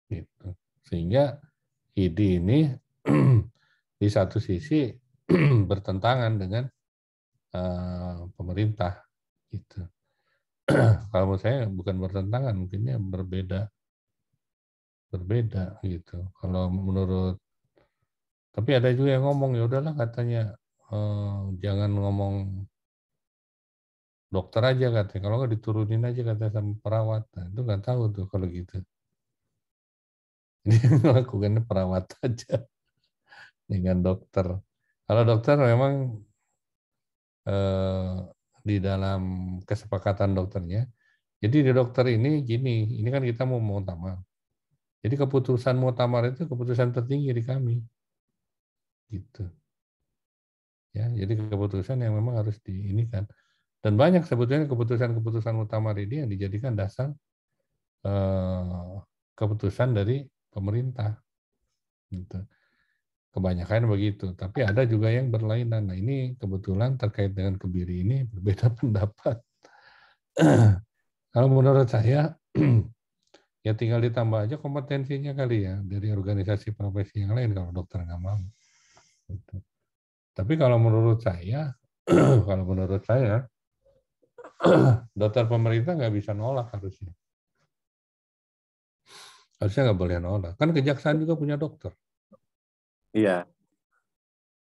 Gitu. Sehingga idi ini <clears throat> di satu sisi <clears throat> bertentangan dengan uh, pemerintah gitu. <clears throat> Kalau menurut saya bukan bertentangan, mungkinnya berbeda berbeda gitu. Kalau menurut tapi ada juga yang ngomong ya udahlah katanya uh, jangan ngomong dokter aja katanya. Kalau nggak diturunin aja katanya sama perawat. Nah, itu nggak tahu tuh kalau gitu. <laughs> Dia melakukannya perawat aja dengan dokter. Kalau dokter memang eh, di dalam kesepakatan dokternya. Jadi di dokter ini gini, ini kan kita mau muktamar. Jadi keputusan muktamar itu keputusan tertinggi di kami. Gitu. Ya, jadi keputusan yang memang harus di ini kan. Dan banyak sebetulnya keputusan-keputusan muktamar ini yang dijadikan dasar eh, keputusan dari pemerintah. Gitu. Kebanyakan begitu, tapi ada juga yang berlainan. Nah ini kebetulan terkait dengan kebiri ini berbeda <laughs> pendapat. <clears throat> Kalau menurut saya, <clears throat> ya tinggal ditambah aja kompetensinya kali ya dari organisasi profesi yang lain kalau dokter nggak mau. Gitu. Tapi kalau menurut saya, <clears throat> kalau menurut saya, dokter pemerintah nggak bisa nolak harusnya. Harusnya nggak boleh nolak. Kan kejaksaan juga punya dokter. Iya.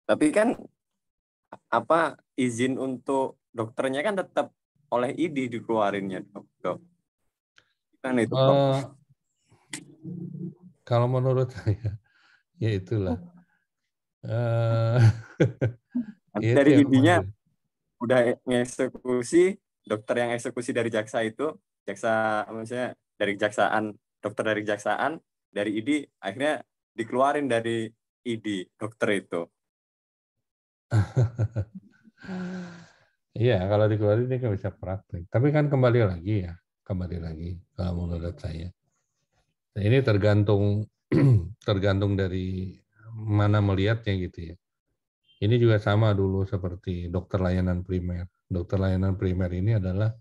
Tapi kan apa izin untuk dokternya kan tetap oleh ID dikeluarinnya dok. dok. Kan itu. Eh, kalau menurut <laughs> saya, ya itulah. Uh, <laughs> dari ID-nya udah mengeksekusi dokter yang eksekusi dari jaksa itu jaksa maksudnya dari jaksaan dokter dari jaksaan dari ID akhirnya dikeluarin dari ID dokter itu? <laughs> Iya, kalau dikeluarin ini kan bisa praktik. Tapi kan kembali lagi ya, kembali lagi kalau menurut saya. Nah, ini tergantung <clears throat> tergantung dari mana melihatnya gitu ya. Ini juga sama dulu seperti dokter layanan primer. Dokter layanan primer ini adalah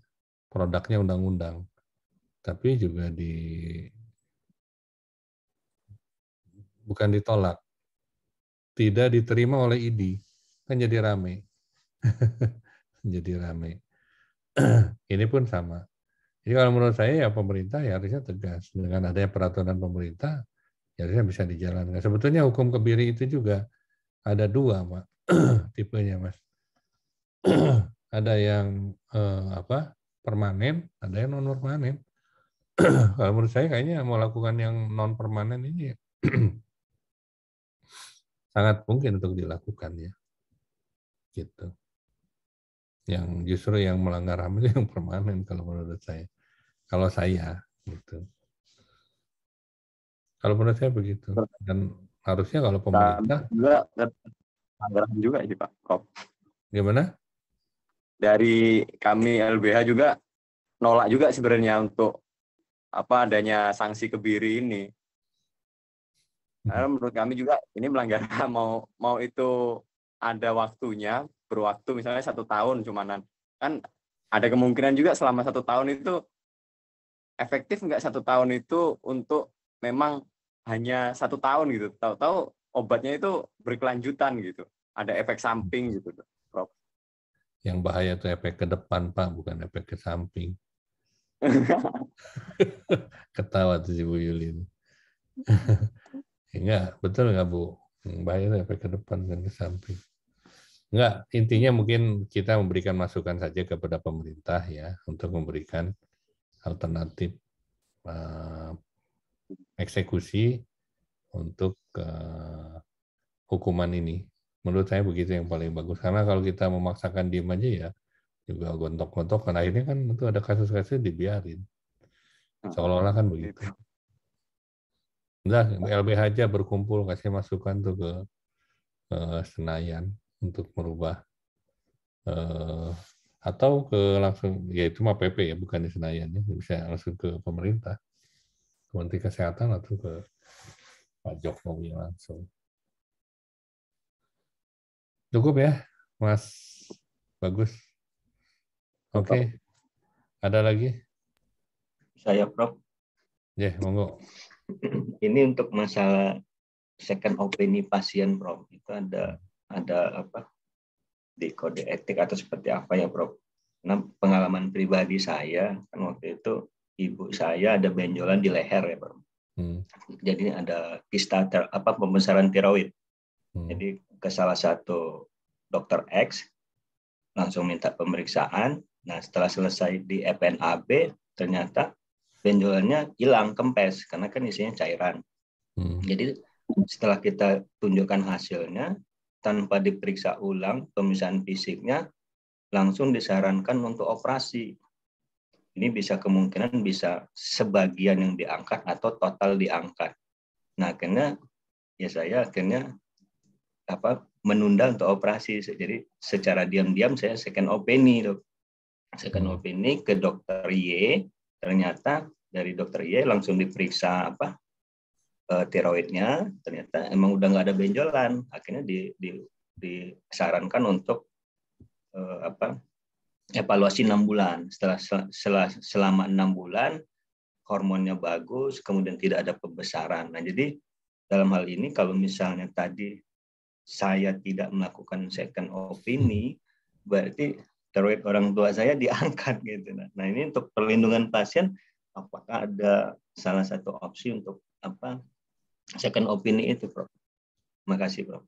produknya undang-undang. Tapi juga di bukan ditolak, tidak diterima oleh ID kan jadi rame <laughs> jadi rame <clears throat> ini pun sama jadi kalau menurut saya ya pemerintah ya harusnya tegas dengan adanya peraturan pemerintah ya harusnya bisa dijalankan sebetulnya hukum kebiri itu juga ada dua pak <clears throat> tipenya mas <clears throat> ada yang eh, apa permanen ada yang non permanen kalau menurut saya kayaknya mau lakukan yang non permanen ini ya sangat mungkin untuk dilakukan ya. Gitu. Yang justru yang melanggar HAM itu <laughs> yang permanen kalau menurut saya. Kalau saya gitu. Kalau menurut saya begitu. Dan harusnya kalau pemerintah juga pelanggaran juga sih Pak Kop. Gimana? Dari kami LBH juga nolak juga sebenarnya untuk apa adanya sanksi kebiri ini karena mhm. menurut kami juga ini melanggar <laughs> mau mau itu ada waktunya berwaktu misalnya satu tahun cuman kan ada kemungkinan juga selama satu tahun itu efektif nggak satu tahun itu untuk memang hanya satu tahun gitu tahu-tahu obatnya itu berkelanjutan gitu ada efek samping gitu Prof. yang bahaya itu efek ke depan pak bukan efek ke samping <laughs> <laughs> ketawa tuh si Bu Yulin Enggak, betul nggak Bu? Hmm, bahaya sampai ke depan dan ke samping. Enggak, intinya mungkin kita memberikan masukan saja kepada pemerintah ya untuk memberikan alternatif uh, eksekusi untuk uh, hukuman ini. Menurut saya begitu yang paling bagus karena kalau kita memaksakan diem aja ya juga gontok-gontok karena akhirnya kan itu ada kasus-kasus dibiarin. Ah, Seolah-olah kan gitu. begitu. Nah, LBH aja berkumpul kasih masukan tuh ke uh, Senayan untuk merubah uh, atau ke langsung ya itu mah PP ya bukan di Senayan ya bisa langsung ke pemerintah Menteri Kesehatan atau ke Pak Jokowi langsung cukup ya Mas bagus oke okay. ada lagi saya Prof ya yeah, monggo <clears throat> ini untuk masalah second opinion pasien Prof itu ada ada apa di kode etik atau seperti apa ya Prof? Nah, pengalaman pribadi saya kan waktu itu ibu saya ada benjolan di leher ya Prof. Hmm. Jadi ada kista apa pembesaran tiroid. Hmm. Jadi ke salah satu dokter X langsung minta pemeriksaan. Nah setelah selesai di FNAB ternyata benjolannya hilang kempes karena kan isinya cairan. Hmm. Jadi setelah kita tunjukkan hasilnya tanpa diperiksa ulang pemisahan fisiknya langsung disarankan untuk operasi. Ini bisa kemungkinan bisa sebagian yang diangkat atau total diangkat. Nah, akhirnya ya saya akhirnya apa menunda untuk operasi. Jadi secara diam-diam saya second opini, dok. Second hmm. opini ke dokter Y ternyata dari dokter Y langsung diperiksa apa eh, tiroidnya ternyata emang udah nggak ada benjolan akhirnya di, di, disarankan untuk eh, apa evaluasi enam bulan setelah sel, selama enam bulan hormonnya bagus kemudian tidak ada pembesaran nah jadi dalam hal ini kalau misalnya tadi saya tidak melakukan second opini berarti tiroid orang tua saya diangkat gitu nah, nah ini untuk perlindungan pasien apakah ada salah satu opsi untuk apa second opinion itu, Prof? kasih, Prof.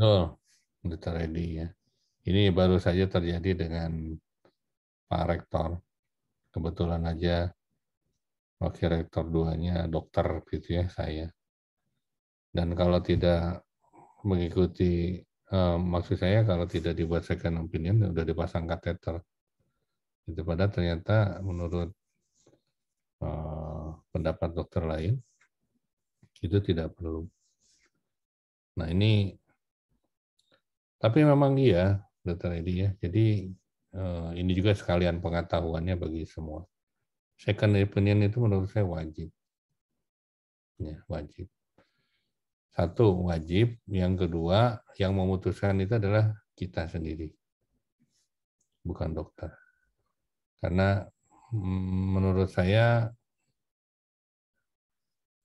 Oh, Duta Ready ya. Ini baru saja terjadi dengan Pak Rektor. Kebetulan aja Wakil Rektor duanya dokter gitu ya saya. Dan kalau tidak mengikuti eh, maksud saya kalau tidak dibuat second opinion sudah ya dipasang kateter. Itu pada ternyata menurut Eh, pendapat dokter lain itu tidak perlu. Nah ini, tapi memang iya, dokter Edi ya. Jadi eh, ini juga sekalian pengetahuannya bagi semua. Second opinion itu menurut saya wajib, ya wajib. Satu wajib, yang kedua yang memutuskan itu adalah kita sendiri, bukan dokter. Karena menurut saya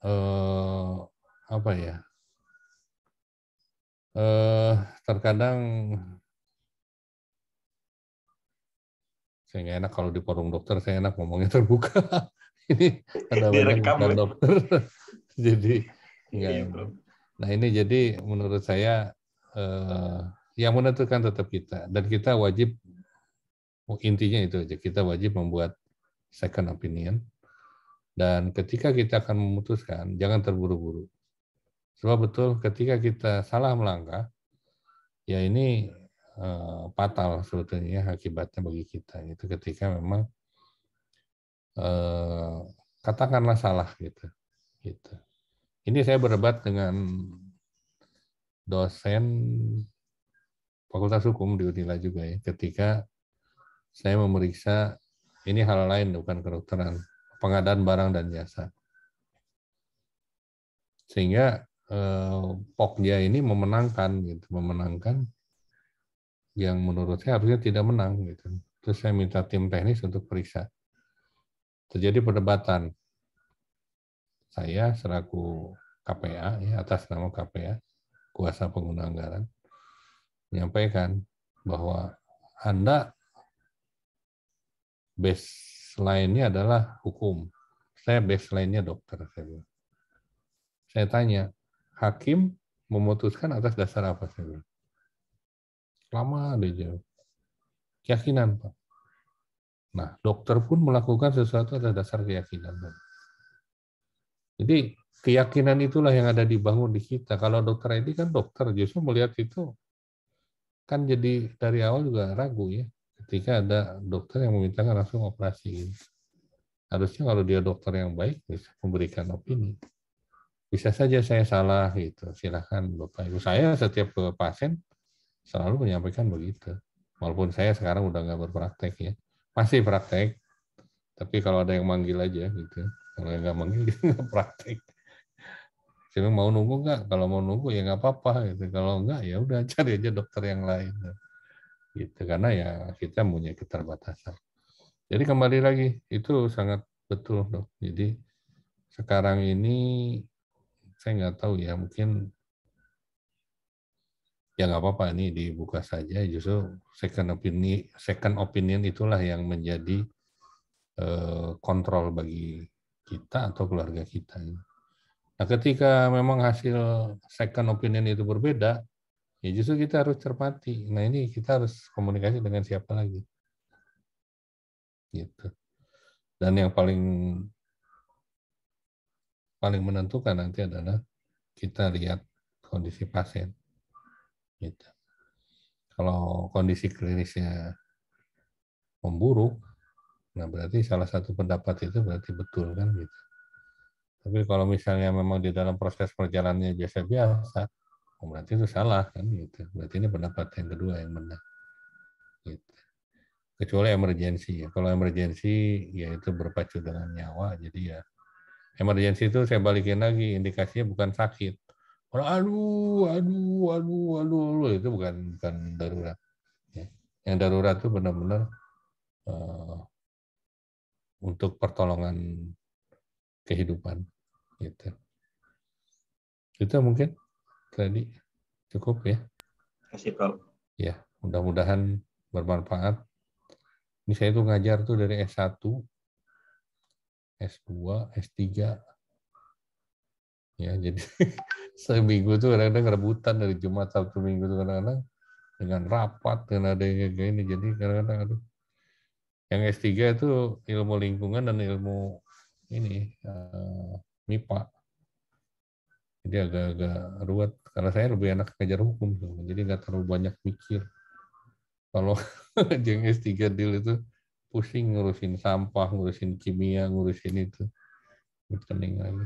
eh, apa ya eh, terkadang saya nggak enak kalau di forum dokter saya enak ngomongnya terbuka <laughs> ini ada <laughs> banyak dokter <laughs> jadi ya. nah ini jadi menurut saya eh, yang menentukan tetap kita dan kita wajib intinya itu aja kita wajib membuat second opinion. Dan ketika kita akan memutuskan, jangan terburu-buru. Sebab betul ketika kita salah melangkah, ya ini eh, fatal sebetulnya ya, akibatnya bagi kita. Itu ketika memang uh, katakanlah salah gitu. gitu. Ini saya berdebat dengan dosen Fakultas Hukum di Unila juga ya, ketika saya memeriksa ini hal lain bukan kedokteran, pengadaan barang dan jasa. Sehingga eh, pokja ini memenangkan gitu, memenangkan yang menurut saya harusnya tidak menang gitu. Terus saya minta tim teknis untuk periksa. Terjadi perdebatan. Saya selaku KPA ya atas nama KPA kuasa pengguna anggaran menyampaikan bahwa Anda base lainnya adalah hukum. Saya base lainnya dokter. Saya, bilang. saya tanya, hakim memutuskan atas dasar apa? Saya bilang. Lama dia jawab. Keyakinan, Pak. Nah, dokter pun melakukan sesuatu atas dasar keyakinan. Pak. Jadi keyakinan itulah yang ada dibangun di kita. Kalau dokter ini kan dokter, justru melihat itu kan jadi dari awal juga ragu ya ketika ada dokter yang meminta langsung operasi. Gitu. Harusnya kalau dia dokter yang baik bisa memberikan opini. Bisa saja saya salah gitu. Silahkan Bapak Ibu. Saya setiap ke pasien selalu menyampaikan begitu. Walaupun saya sekarang udah nggak berpraktek ya. Masih praktek, tapi kalau ada yang manggil aja gitu kalau yang nggak manggil <laughs> dia nggak praktek cuma mau nunggu nggak kalau mau nunggu ya nggak apa-apa gitu kalau nggak ya udah <laughs> cari aja dokter yang lain gitu gitu karena ya kita punya keterbatasan. Jadi kembali lagi itu sangat betul dok. Jadi sekarang ini saya nggak tahu ya mungkin ya nggak apa-apa ini dibuka saja justru second opinion second opinion itulah yang menjadi eh, kontrol bagi kita atau keluarga kita. Nah ketika memang hasil second opinion itu berbeda ya justru kita harus cermati. Nah ini kita harus komunikasi dengan siapa lagi. Gitu. Dan yang paling paling menentukan nanti adalah kita lihat kondisi pasien. Gitu. Kalau kondisi klinisnya memburuk, nah berarti salah satu pendapat itu berarti betul kan gitu. Tapi kalau misalnya memang di dalam proses perjalanannya biasa-biasa, oh, berarti itu salah kan gitu berarti ini pendapat yang kedua yang benar gitu kecuali emergensi ya kalau emergensi ya itu berpacu dengan nyawa jadi ya emergensi itu saya balikin lagi indikasinya bukan sakit Kalau aduh aduh aduh aduh, itu bukan bukan darurat ya. yang darurat itu benar-benar uh, untuk pertolongan kehidupan gitu itu mungkin tadi cukup ya. Kasih Prof. Ya, mudah-mudahan bermanfaat. Ini saya tuh ngajar tuh dari S1, S2, S3. Ya, jadi <laughs> seminggu tuh kadang-kadang rebutan dari Jumat Sabtu Minggu tuh kadang-kadang dengan rapat dengan ada yang kayak gini Jadi kadang-kadang aduh. Yang S3 itu ilmu lingkungan dan ilmu ini uh, eh, MIPA jadi agak-agak ruwet karena saya lebih enak kejar hukum, jadi nggak terlalu banyak mikir. Kalau jeng <laughs> S3 deal itu pusing ngurusin sampah, ngurusin kimia, ngurusin itu. Rekening lagi.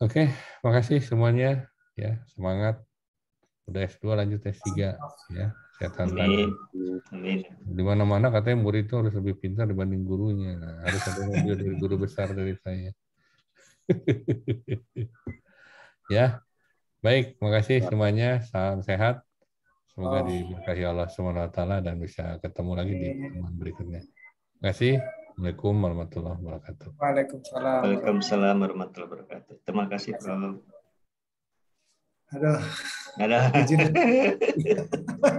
Oke, makasih semuanya. Ya, semangat. Udah S2 lanjut S3 ya kesehatan tadi. Di mana-mana katanya murid itu harus lebih pintar dibanding gurunya. Nah, harus ada mobil dari guru besar dari saya. <laughs> ya, baik. terima kasih ya. semuanya. Salam sehat. Semoga oh. diberkahi Allah swt dan bisa ketemu lagi di pertemuan berikutnya. Terima kasih. Assalamualaikum warahmatullahi wabarakatuh. Waalaikumsalam. Waalaikumsalam warahmatullahi wabarakatuh. Terima kasih, Prof. Aduh. Aduh. <laughs>